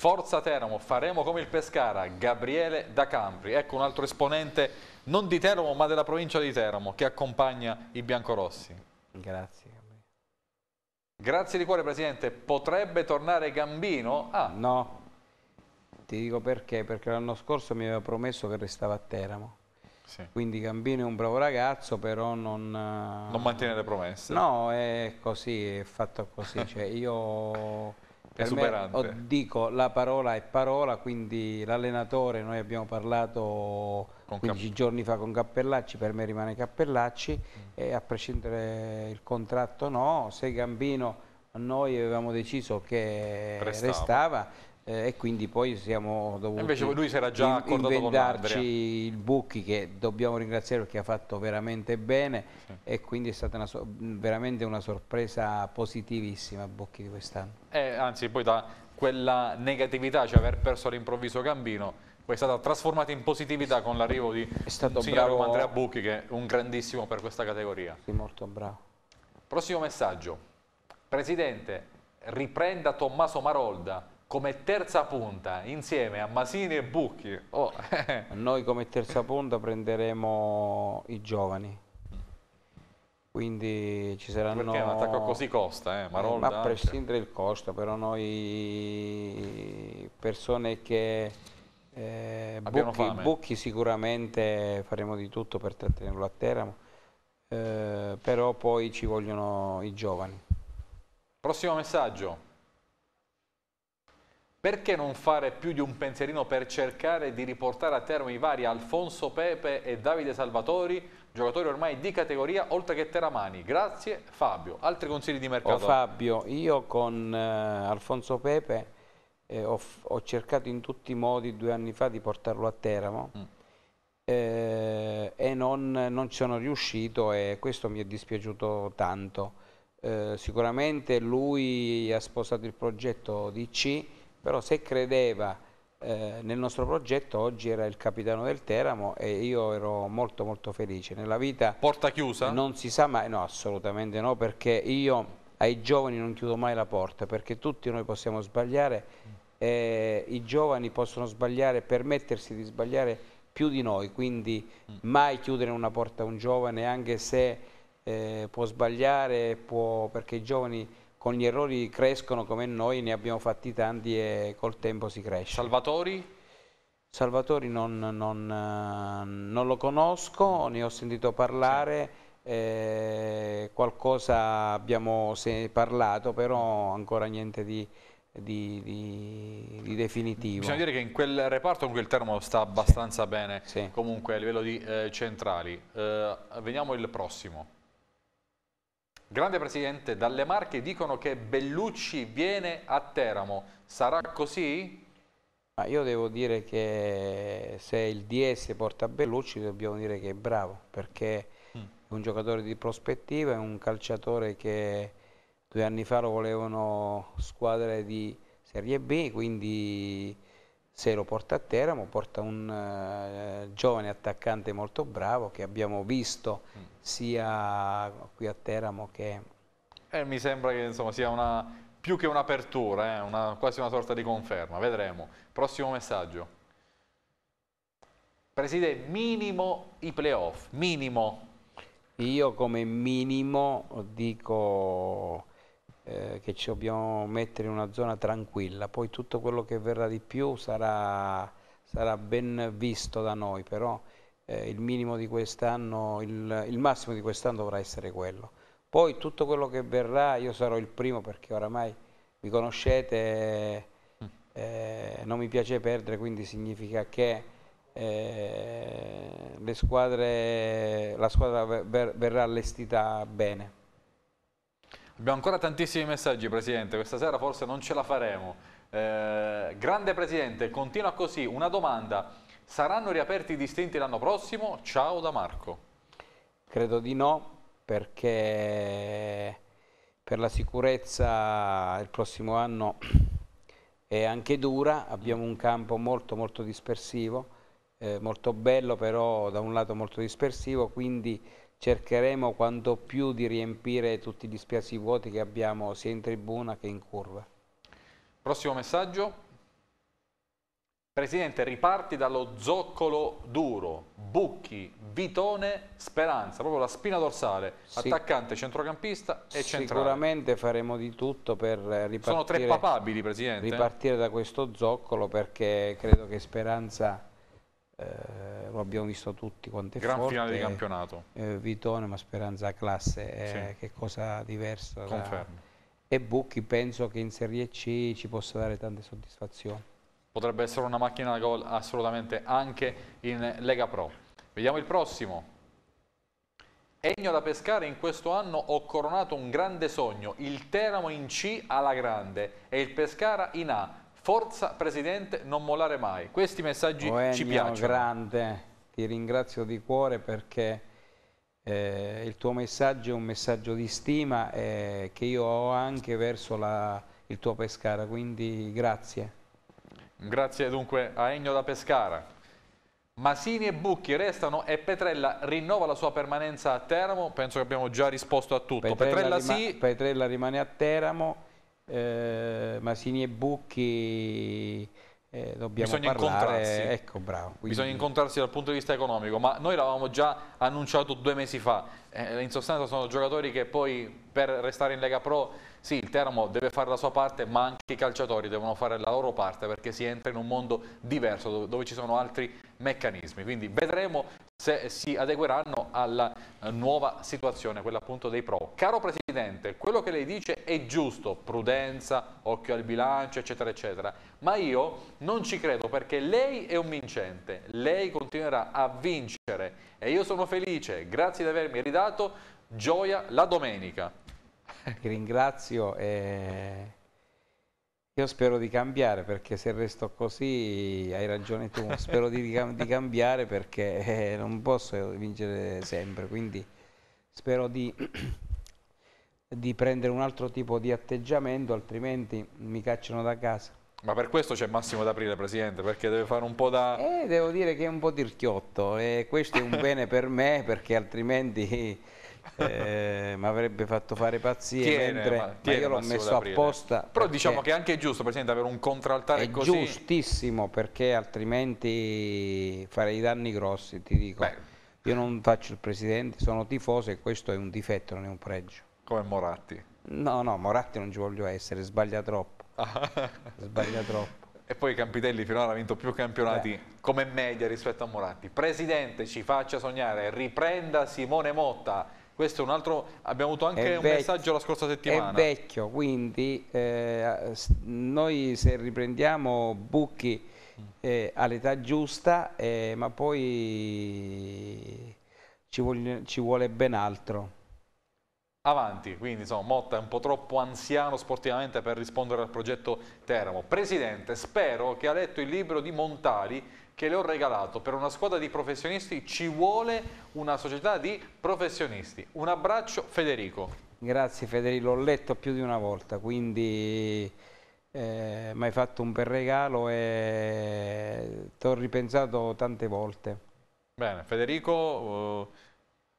Speaker 1: Forza Teramo, faremo come il Pescara, Gabriele Da Campri, ecco un altro esponente non di Teramo ma della provincia di Teramo che accompagna i biancorossi. Grazie. Grazie di cuore Presidente, potrebbe tornare Gambino?
Speaker 2: Ah. No, ti dico perché, perché l'anno scorso mi aveva promesso che restava a Teramo. Sì. Quindi Gambino è un bravo ragazzo, però non... Eh, non mantiene le promesse. No, è così, è fatto così. cioè, io per esuberante. Me, oh, dico, la parola è parola, quindi l'allenatore, noi abbiamo parlato con 15 Cap giorni fa con Cappellacci, per me rimane Cappellacci, mm. e a prescindere il contratto no, se Gambino noi avevamo deciso che Restavo. restava eh, e quindi poi siamo dovuti Invece lui si era già accordato il Bucchi che dobbiamo ringraziare perché ha fatto veramente bene sì. e quindi è stata una so veramente una sorpresa positivissima Bucchi di quest'anno.
Speaker 1: Eh, anzi poi da quella negatività, cioè aver perso all'improvviso Gambino, poi è stata trasformata in positività con l'arrivo di signor bravo... Andrea Bucchi che è un grandissimo per questa categoria.
Speaker 2: Sì, molto bravo.
Speaker 1: Prossimo messaggio. Presidente, riprenda Tommaso Marolda come terza punta insieme a Masini e Bucchi. Oh. Noi come terza
Speaker 2: punta prenderemo i giovani. Quindi ci saranno... Perché un attacco così costa, eh? Marolda, eh, ma a prescindere dal costo, però noi persone che...
Speaker 3: Eh, Bucchi,
Speaker 2: Bucchi, sicuramente faremo di tutto per trattenerlo a Teramo, eh, però poi ci vogliono i giovani.
Speaker 1: Prossimo messaggio. Perché non fare più di un pensierino per cercare di riportare a termine i vari Alfonso Pepe e Davide Salvatori, giocatori ormai di categoria, oltre che Teramani? Grazie Fabio. Altri consigli di mercato? Oh, Fabio,
Speaker 2: io con eh, Alfonso Pepe eh, ho, ho, cercato in tutti i modi due anni fa di portarlo a Teramo mm. eh, e non, non ci sono riuscito e questo mi è dispiaciuto tanto. Eh, sicuramente lui ha sposato il progetto di C però se credeva eh, nel nostro progetto oggi era il capitano del Teramo e io ero molto molto felice nella vita porta chiusa? non si sa mai, no assolutamente no perché io ai giovani non chiudo mai la porta perché tutti noi possiamo sbagliare eh, i giovani possono sbagliare permettersi di sbagliare più di noi quindi mm. mai chiudere una porta a un giovane anche se eh, può sbagliare può, perché i giovani con gli errori crescono come noi, ne abbiamo fatti tanti e col tempo si cresce. Salvatori? Salvatori non, non, eh, non lo conosco, ne ho sentito parlare, sì. eh, qualcosa abbiamo parlato, però ancora niente di, di, di, di, definitivo. Bisogna dire
Speaker 1: che in quel reparto con quel termo sta abbastanza sì. bene, sì. comunque a livello di eh, centrali. Eh, vediamo il prossimo. Grande Presidente, dalle Marche dicono che Bellucci viene a Teramo. Sarà così?
Speaker 2: Ma io devo dire che se il DS porta Bellucci dobbiamo dire che è bravo, perché mm. è un giocatore di prospettiva, è un calciatore che due anni fa lo volevano squadre di Serie B, quindi se lo porta a Teramo, porta un eh, giovane attaccante molto bravo che abbiamo visto mm. sia qui a Teramo
Speaker 1: che... Eh, mi sembra che insomma, sia una, più che un'apertura, eh, una, quasi una sorta di conferma, vedremo. Prossimo messaggio. Presidente, minimo i playoff, minimo. Io come minimo
Speaker 2: dico eh, che ci dobbiamo mettere in una zona tranquilla, poi tutto quello che verrà di più sarà, sarà ben visto da noi, però eh, il minimo di quest'anno, il, il massimo di quest'anno dovrà essere quello. Poi tutto quello che verrà, io sarò il primo perché oramai mi conoscete, eh, eh non mi piace perdere, quindi significa che eh, squadre, la squadra ver, verrà allestita bene.
Speaker 1: Abbiamo ancora tantissimi messaggi, Presidente, questa sera forse non ce la faremo. Eh, grande Presidente, continua così, una domanda. Saranno riaperti i distinti l'anno prossimo? Ciao da Marco.
Speaker 2: Credo di no, perché per la sicurezza il prossimo anno è anche dura, abbiamo un campo molto molto dispersivo, eh, molto bello però da un lato molto dispersivo, quindi cercheremo quanto più di riempire tutti gli spazi vuoti che abbiamo sia in tribuna che in
Speaker 1: curva. Prossimo messaggio. Presidente, riparti dallo zoccolo duro, Bucchi, Vitone, Speranza, proprio la spina dorsale, sì. attaccante, centrocampista e centrale.
Speaker 2: Sicuramente faremo di tutto per ripartire, Sono tre papabili,
Speaker 1: Presidente. ripartire
Speaker 2: da questo zoccolo perché credo che Speranza eh, lo abbiamo visto tutti quanto è Gran forte. finale di campionato. Eh, Vitone, ma Speranza classe, eh, sì. che cosa diversa. Confermo. Da... E Bucchi penso che in Serie C ci possa dare tante
Speaker 1: soddisfazioni. Potrebbe essere una macchina da gol assolutamente anche in Lega Pro. Vediamo il prossimo. Egno da pescare in questo anno ho coronato un grande sogno, il Teramo in C alla grande e il Pescara in A. Forza Presidente, non mollare mai. Questi messaggi Oenio, ci piacciono.
Speaker 2: grande, ti ringrazio di cuore perché eh, il tuo messaggio è un messaggio di stima eh, che io ho anche verso la, il tuo Pescara, quindi grazie.
Speaker 1: Grazie dunque a Ennio da Pescara. Masini e Bucchi restano e Petrella rinnova la sua permanenza a Teramo, penso che abbiamo già risposto a tutto. Petrella, Petrella, rima sì.
Speaker 2: Petrella rimane a Teramo eh, Masini e Bucchi eh, dobbiamo Bisogna parlare. Ecco, bravo, quindi... Bisogna
Speaker 1: incontrarsi dal punto di vista economico, ma noi l'avevamo già annunciato due mesi fa. Eh, in sostanza sono giocatori che poi per restare in Lega Pro, sì, il Teramo deve fare la sua parte, ma anche i calciatori devono fare la loro parte perché si entra in un mondo diverso dove, dove ci sono altri meccanismi. Quindi vedremo se si adegueranno alla eh, nuova situazione, quella appunto dei pro. Caro Presidente, quello che lei dice è giusto, prudenza, occhio al bilancio, eccetera, eccetera, ma io non ci credo perché lei è un vincente, lei continuerà a vincere e io sono felice, grazie di avermi ridato gioia la domenica.
Speaker 2: Ringrazio e io spero di cambiare perché se resto così hai ragione tu, spero di, di cambiare perché eh, non posso vincere sempre, quindi spero di, di, prendere un altro tipo di atteggiamento, altrimenti mi cacciano da casa.
Speaker 1: Ma per questo c'è Massimo d'Aprile, Presidente, perché deve fare un po' da... Eh, devo dire che è un po' tirchiotto e
Speaker 2: questo è un bene per me perché altrimenti eh, mi avrebbe fatto fare pazzia tiene, mentre ma, tiene, ma io l'ho messo apposta però diciamo
Speaker 1: che anche è giusto Presidente avere un contraltare è così è
Speaker 2: giustissimo perché altrimenti farei danni grossi ti dico Beh. io non faccio il Presidente sono tifoso e questo è un difetto non è un pregio come Moratti no no Moratti non ci voglio essere sbaglia troppo ah. sbaglia troppo
Speaker 1: e poi Campitelli finora ha vinto più campionati Beh. come media rispetto a Moratti. Presidente, ci faccia sognare, riprenda Simone Motta questo è un altro, abbiamo avuto anche un messaggio la scorsa settimana. È
Speaker 2: vecchio, quindi eh, noi se riprendiamo Bucchi mm. eh, all'età giusta, eh, ma poi ci, voglio, ci vuole ben altro
Speaker 1: avanti, quindi insomma Motta è un po' troppo anziano sportivamente per rispondere al progetto Teramo. Presidente, spero che ha letto il libro di Montali che le ho regalato per una squadra di professionisti ci vuole una società di professionisti. Un abbraccio Federico.
Speaker 2: Grazie Federico, l'ho letto più di una volta, quindi eh, mi hai fatto un bel regalo e ti ho ripensato tante volte.
Speaker 1: Bene, Federico, eh,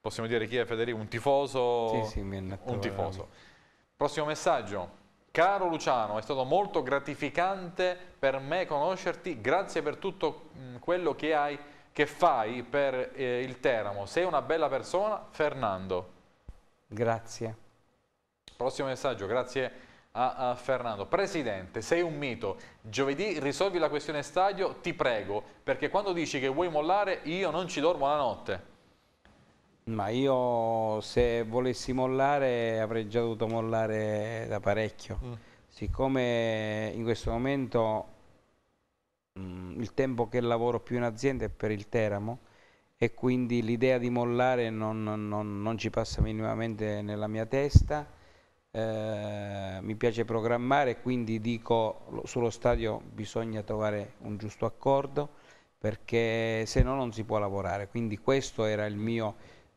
Speaker 1: possiamo dire chi è Federico? Un tifoso? Sì, sì, mi è un eh. tifoso. Prossimo messaggio. Caro Luciano, è stato molto gratificante per me conoscerti, grazie per tutto mm, quello che, hai, che fai per eh, il Teramo. Sei una bella persona, Fernando.
Speaker 2: Grazie.
Speaker 1: Prossimo messaggio, grazie a, a Fernando. Presidente, sei un mito. Giovedì risolvi la questione stadio, ti prego, perché quando dici che vuoi mollare io non ci dormo la notte.
Speaker 2: Ma io se volessi mollare avrei già dovuto mollare da parecchio. Mm. Siccome in questo momento mh, mm, il tempo che lavoro più in azienda è per il Teramo e quindi l'idea di mollare non, non, non, ci passa minimamente nella mia testa. Eh, mi piace programmare, quindi dico sullo stadio bisogna trovare un giusto accordo perché se no non si può lavorare. Quindi questo era il mio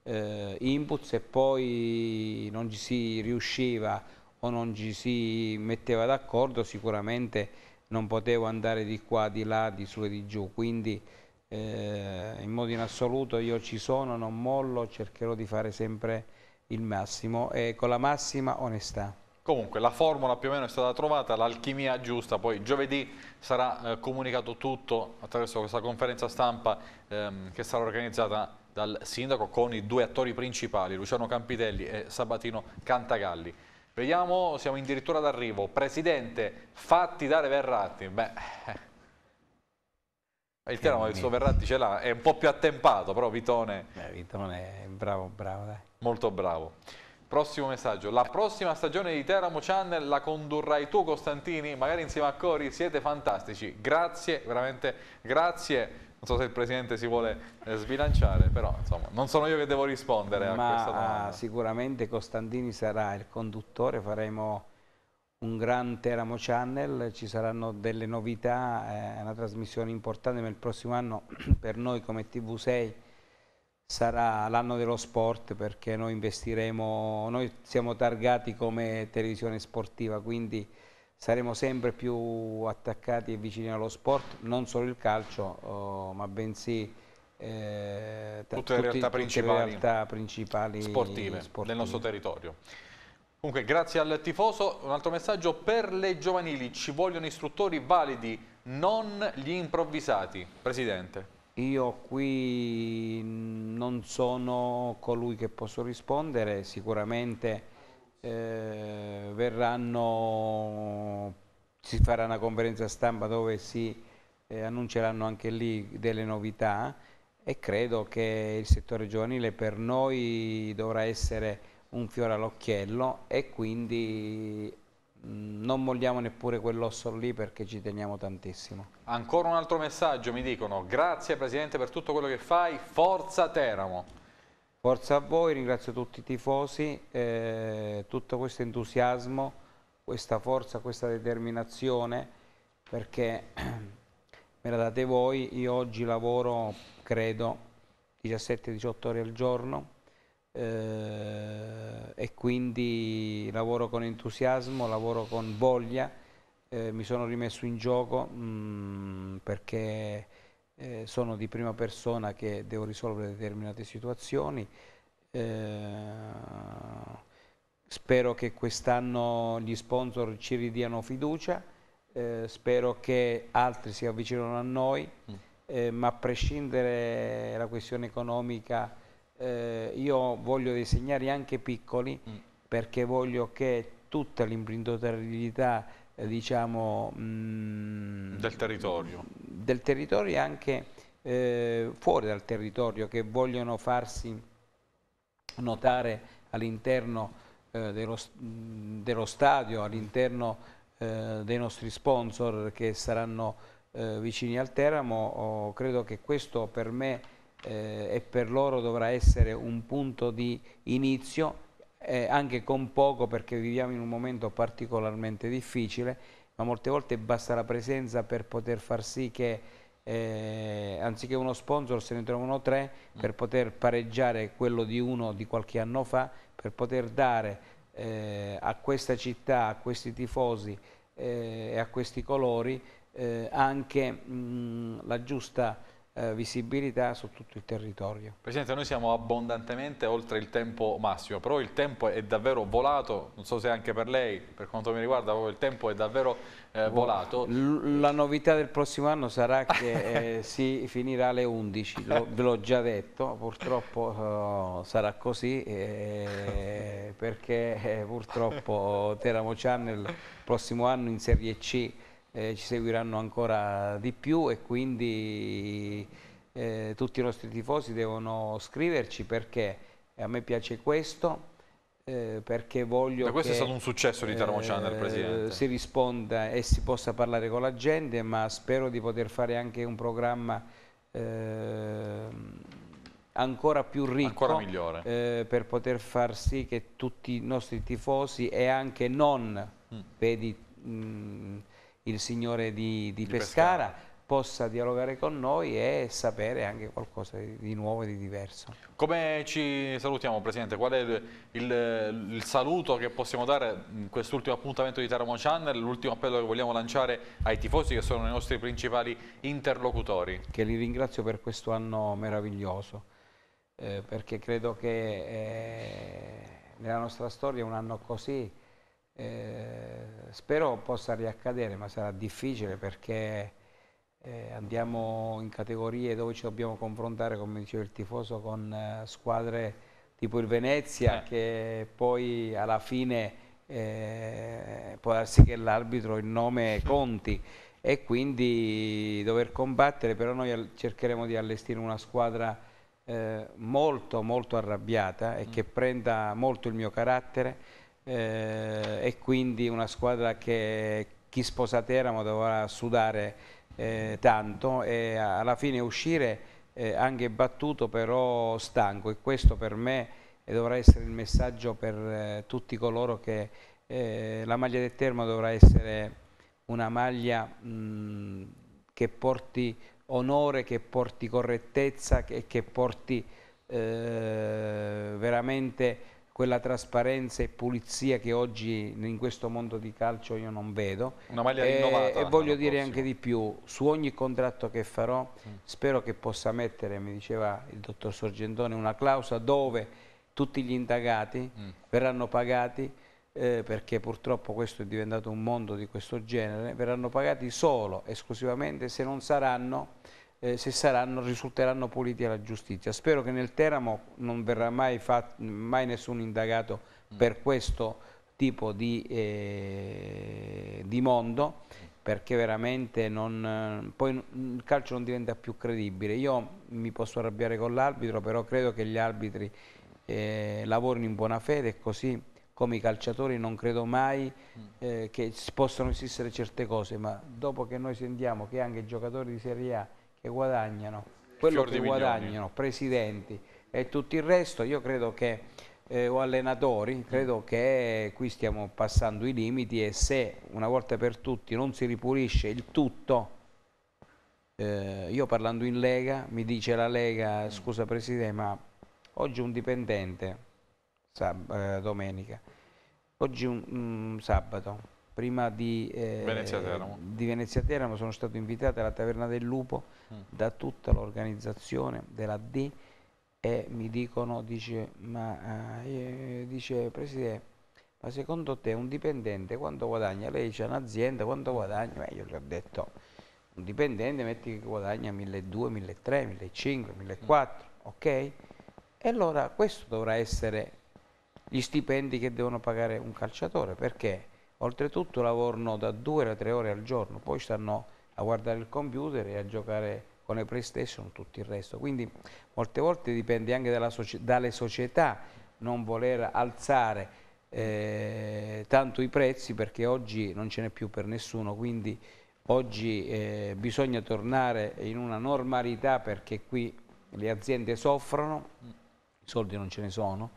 Speaker 2: eh, input, se poi non ci si riusciva o non ci si metteva d'accordo sicuramente non potevo andare di qua, di là, di su e di giù, quindi eh, in modo in assoluto io ci sono, non mollo, cercherò di fare sempre il massimo e con la massima onestà.
Speaker 1: Comunque la formula più o meno è stata trovata, l'alchimia giusta, poi giovedì sarà eh, comunicato tutto attraverso questa conferenza stampa ehm, che sarà organizzata dal sindaco con i due attori principali, Luciano Campitelli e Sabatino Cantagalli. Vediamo, siamo addirittura d'arrivo. Presidente, fatti dare Verratti. Beh, eh. il tema il suo Verratti ce l'ha, è un po' più attempato, però Vitone... Beh, Vitone è bravo, bravo, dai. Molto bravo. Prossimo messaggio. La prossima stagione di Teramo Channel la condurrai tu, Costantini, magari insieme a Cori. Siete fantastici. Grazie, veramente grazie non so se il Presidente si vuole eh, sbilanciare, però insomma, non sono io che devo rispondere Ma, a questa domanda. Ah,
Speaker 2: sicuramente Costantini sarà il conduttore, faremo un gran Teramo Channel, ci saranno delle novità, eh, è eh, una trasmissione importante, ma il prossimo anno per noi come TV6 sarà l'anno dello sport perché noi investiremo, noi siamo targati come televisione sportiva, quindi saremo sempre più attaccati e vicini allo sport, non solo il calcio, oh, ma bensì eh,
Speaker 1: tutte, tutti, realtà tutte, le realtà
Speaker 2: principali sportive, sportive del nostro
Speaker 1: territorio. Comunque grazie al tifoso, un altro messaggio per le giovanili, ci vogliono istruttori validi, non gli improvvisati. Presidente.
Speaker 2: Io qui non sono colui che posso rispondere, sicuramente eh, verranno, si farà una conferenza stampa dove si eh, annunceranno anche lì delle novità e credo che il settore giovanile per noi dovrà essere un fiore all'occhiello e quindi mm, non molliamo neppure quell'osso lì perché ci teniamo tantissimo.
Speaker 1: Ancora un altro messaggio mi dicono, grazie Presidente per tutto quello che fai, forza Teramo.
Speaker 2: Forza a voi, ringrazio tutti i tifosi, eh, tutto questo entusiasmo, questa forza, questa determinazione perché me la date voi, io oggi lavoro credo 17-18 ore al giorno eh, e quindi lavoro con entusiasmo, lavoro con voglia, eh, mi sono rimesso in gioco mh, mm, perché eh, sono di prima persona che devo risolvere determinate situazioni. Eh, spero che quest'anno gli sponsor ci ridiano fiducia, eh, spero che altri si avvicinino a noi, mm. Eh, ma a prescindere dalla questione economica eh, io voglio dei segnali anche piccoli mm. perché voglio che tutta l'imprenditorialità eh, diciamo, mh, mm,
Speaker 1: del territorio.
Speaker 2: Del territorio e anche eh, fuori dal territorio che vogliono farsi notare all'interno eh, dello, mm, dello, stadio, all'interno eh, dei nostri sponsor che saranno eh, vicini al Teramo, oh, credo che questo per me eh, e per loro dovrà essere un punto di inizio eh, anche con poco perché viviamo in un momento particolarmente difficile, ma molte volte basta la presenza per poter far sì che eh, anziché uno sponsor se ne trovano tre mm. per poter pareggiare quello di uno di qualche anno fa, per poter dare eh, a questa città, a questi tifosi eh, e a questi colori eh, anche mh, mm, la giusta eh, visibilità su tutto il territorio.
Speaker 1: Presidente, noi siamo abbondantemente oltre il tempo massimo, però il tempo è davvero volato, non so se anche per lei, per quanto mi riguarda, il tempo è davvero eh, volato. La
Speaker 2: novità del prossimo anno sarà che eh, si finirà alle 11, ve l'ho già detto, purtroppo eh, sarà così, eh, perché eh, purtroppo Teramo Channel il prossimo anno in Serie C eh, ci seguiranno ancora di più e quindi eh, tutti i nostri tifosi devono scriverci perché a me piace questo, eh, perché voglio Ma questo che, è stato un successo di Termo eh, Channel, Presidente. si risponda e si possa parlare con la gente, ma spero di poter fare anche un programma ehm, ancora più ricco ancora eh, per poter far sì che tutti i nostri tifosi e anche non mm. vedi mh, mm, il signore di, di, di Pescara, Pescara possa dialogare con noi e sapere anche qualcosa di nuovo e di
Speaker 1: diverso. Come ci salutiamo Presidente? Qual è il, il, il saluto che possiamo dare in quest'ultimo appuntamento di Teramo Channel, l'ultimo appello che vogliamo lanciare ai tifosi che sono i nostri principali interlocutori?
Speaker 2: Che li ringrazio per questo anno meraviglioso, eh, perché credo che eh, nella nostra storia un anno così eh, spero possa riaccadere, ma sarà difficile perché eh, andiamo in categorie dove ci dobbiamo confrontare, come diceva il tifoso, con eh, squadre tipo il Venezia eh. che poi alla fine eh, può darsi che l'arbitro il nome conti e quindi dover combattere, però noi cercheremo di allestire una squadra eh, molto molto arrabbiata e mm. che prenda molto il mio carattere eh, e quindi una squadra che chi sposa Teramo dovrà sudare eh, tanto e alla fine uscire eh, anche battuto però stanco e questo per me eh, dovrà essere il messaggio per eh, tutti coloro che eh, la maglia del Teramo dovrà essere una maglia mh, che porti onore, che porti correttezza e che, che porti veramente quella trasparenza e pulizia che oggi in questo mondo di calcio io non vedo. Una maglia e, eh, rinnovata. E voglio dire prossimo. anche di più, su ogni contratto che farò mm. spero che possa mettere, mi diceva il dottor Sorgentone, una clausola dove tutti gli indagati mm. verranno pagati, eh, perché purtroppo questo è diventato un mondo di questo genere, verranno pagati solo, esclusivamente se non saranno eh, se saranno, risulteranno puliti alla giustizia. Spero che nel Teramo non verrà mai, fatto, mai nessun indagato mm. per questo tipo di, eh, di mondo, perché veramente non, poi il calcio non diventa più credibile. Io mi posso arrabbiare con l'arbitro, però credo che gli arbitri eh, lavorino in buona fede e così come i calciatori non credo mai mm. eh, che possano esistere certe cose, ma dopo che noi sentiamo che anche i giocatori di Serie A che guadagnano, quello che guadagnano, milioni. presidenti e tutto il resto, io credo che, eh, o allenatori, credo che qui stiamo passando i limiti e se una volta per tutti non si ripulisce il tutto, eh, io parlando in Lega, mi dice la Lega, scusa Presidente, ma oggi un dipendente, sab eh, domenica, oggi un, un sabato, prima di, eh, Venezia Teramo. di Venezia Teramo sono stato invitato alla Taverna del Lupo mm. da tutta l'organizzazione della D e mi dicono, dice, ma eh, eh dice Presidente, ma secondo te un dipendente quanto guadagna? Lei c'è un'azienda, quanto guadagna? Beh, io gli ho detto, un dipendente metti che guadagna 1.200, 1.300, 1.500, 1.400, ok? E allora questo dovrà essere gli stipendi che devono pagare un calciatore, perché? Oltretutto lavorano da due a tre ore al giorno, poi stanno a guardare il computer e a giocare con le PlayStation tutto il resto. Quindi molte volte dipende anche soci dalle società non voler alzare eh, tanto i prezzi perché oggi non ce n'è più per nessuno, quindi oggi eh, bisogna tornare in una normalità perché qui le aziende soffrono, i soldi non ce ne sono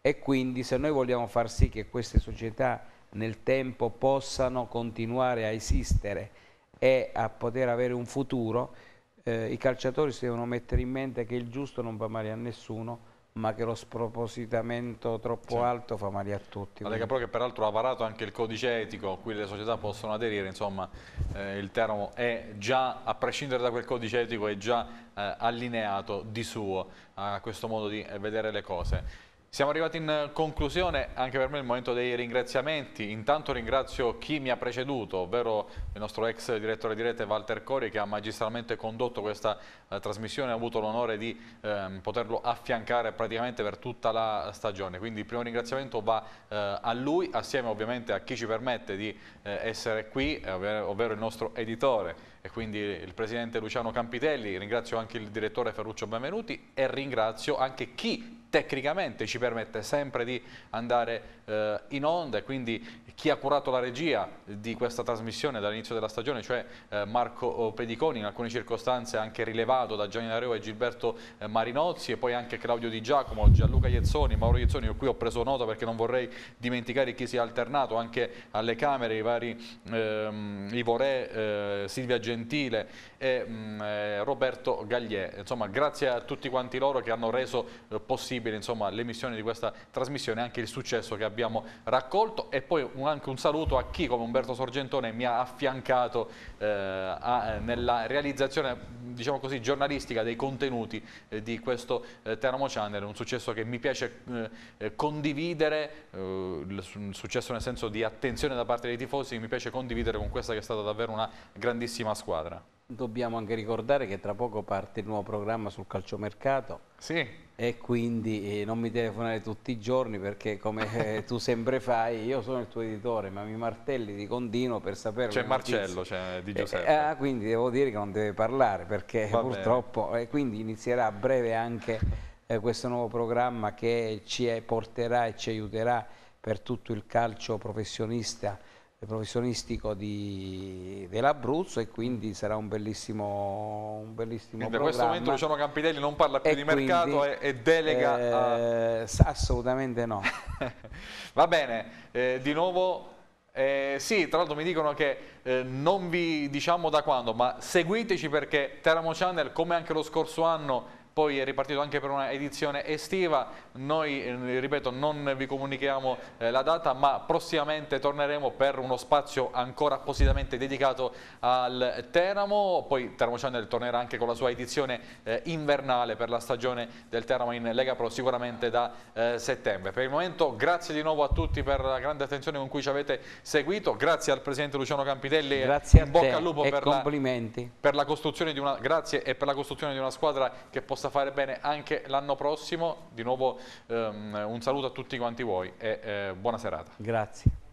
Speaker 2: e quindi se noi vogliamo far sì che queste società nel tempo possano continuare a esistere e a poter avere un futuro, eh, i calciatori si devono mettere in mente che il giusto non fa male a nessuno, ma che lo spropositamento troppo cioè. alto fa male a tutti. La Lega Pro
Speaker 1: che peraltro ha varato anche il codice etico a cui le società possono aderire, insomma eh, il Teramo è già, a prescindere da quel codice etico, è già eh, allineato di suo a questo modo di eh, vedere le cose. Siamo arrivati in conclusione, anche per me è il momento dei ringraziamenti. Intanto ringrazio chi mi ha preceduto, ovvero il nostro ex direttore di rete Walter Cori che ha magistralmente condotto questa eh, trasmissione, ha avuto l'onore di eh, poterlo affiancare praticamente per tutta la stagione. Quindi il primo ringraziamento va eh, a lui, assieme ovviamente a chi ci permette di eh, essere qui, eh, ovvero il nostro editore e quindi il presidente Luciano Campitelli, ringrazio anche il direttore Ferruccio Benvenuti e ringrazio anche chi tecnicamente ci permette sempre di andare eh, in onda e quindi chi ha curato la regia di questa trasmissione dall'inizio della stagione, cioè eh, Marco eh, Pediconi, in alcune circostanze anche rilevato da Gianni D'Areo e Gilberto eh, Marinozzi e poi anche Claudio Di Giacomo, Gianluca Iezzoni, Mauro Iezzoni, di cui ho preso nota perché non vorrei dimenticare chi si è alternato anche alle Camere, i vari ehm, Ivorè, eh, Silvia Gentile e mh, mm, eh, Roberto Gagliè. Insomma, grazie a tutti quanti loro che hanno reso possibile possibile insomma, l'emissione di questa trasmissione e anche il successo che abbiamo raccolto e poi un, anche un saluto a chi come Umberto Sorgentone mi ha affiancato eh, a, nella realizzazione diciamo così, giornalistica dei contenuti eh, di questo eh, Teramo Channel, un successo che mi piace eh, eh condividere, eh, un successo nel senso di attenzione da parte dei tifosi, mi piace condividere con questa che è stata davvero una grandissima squadra.
Speaker 2: Dobbiamo anche ricordare che tra poco parte il nuovo programma sul calciomercato. Sì e quindi eh, non mi telefonare tutti i giorni perché come eh, tu sempre fai io sono il tuo editore ma mi martelli di continuo per sapere c'è Marcello
Speaker 1: c'è di eh, Giuseppe
Speaker 2: eh, ah, quindi devo dire che non deve parlare perché Va purtroppo e eh, quindi inizierà a breve anche eh, questo nuovo programma che ci porterà e ci aiuterà per tutto il calcio professionista professionistico di, dell'Abruzzo e quindi sarà un bellissimo, un bellissimo quindi Da questo momento Luciano
Speaker 1: Campidelli non parla più di quindi, mercato e, e delega eh,
Speaker 2: a... Assolutamente no.
Speaker 1: Va bene, eh, di nuovo... Eh, sì, tra l'altro mi dicono che eh, non vi diciamo da quando, ma seguiteci perché Teramo Channel, come anche lo scorso anno, poi è ripartito anche per una edizione estiva, noi eh, ripeto non vi comunichiamo eh, la data ma prossimamente torneremo per uno spazio ancora appositamente dedicato al Teramo, poi Teramo Channel tornerà anche con la sua edizione eh, invernale per la stagione del Teramo in Lega Pro sicuramente da eh, settembre. Per il momento grazie di nuovo a tutti per la grande attenzione con cui ci avete seguito, grazie al Presidente Luciano Campitelli grazie in bocca al lupo per la,
Speaker 2: per
Speaker 1: la, costruzione di una, grazie, e per la costruzione di una squadra che possa fare bene anche l'anno prossimo. Di nuovo ehm, un saluto a tutti quanti voi e eh, buona serata.
Speaker 2: Grazie.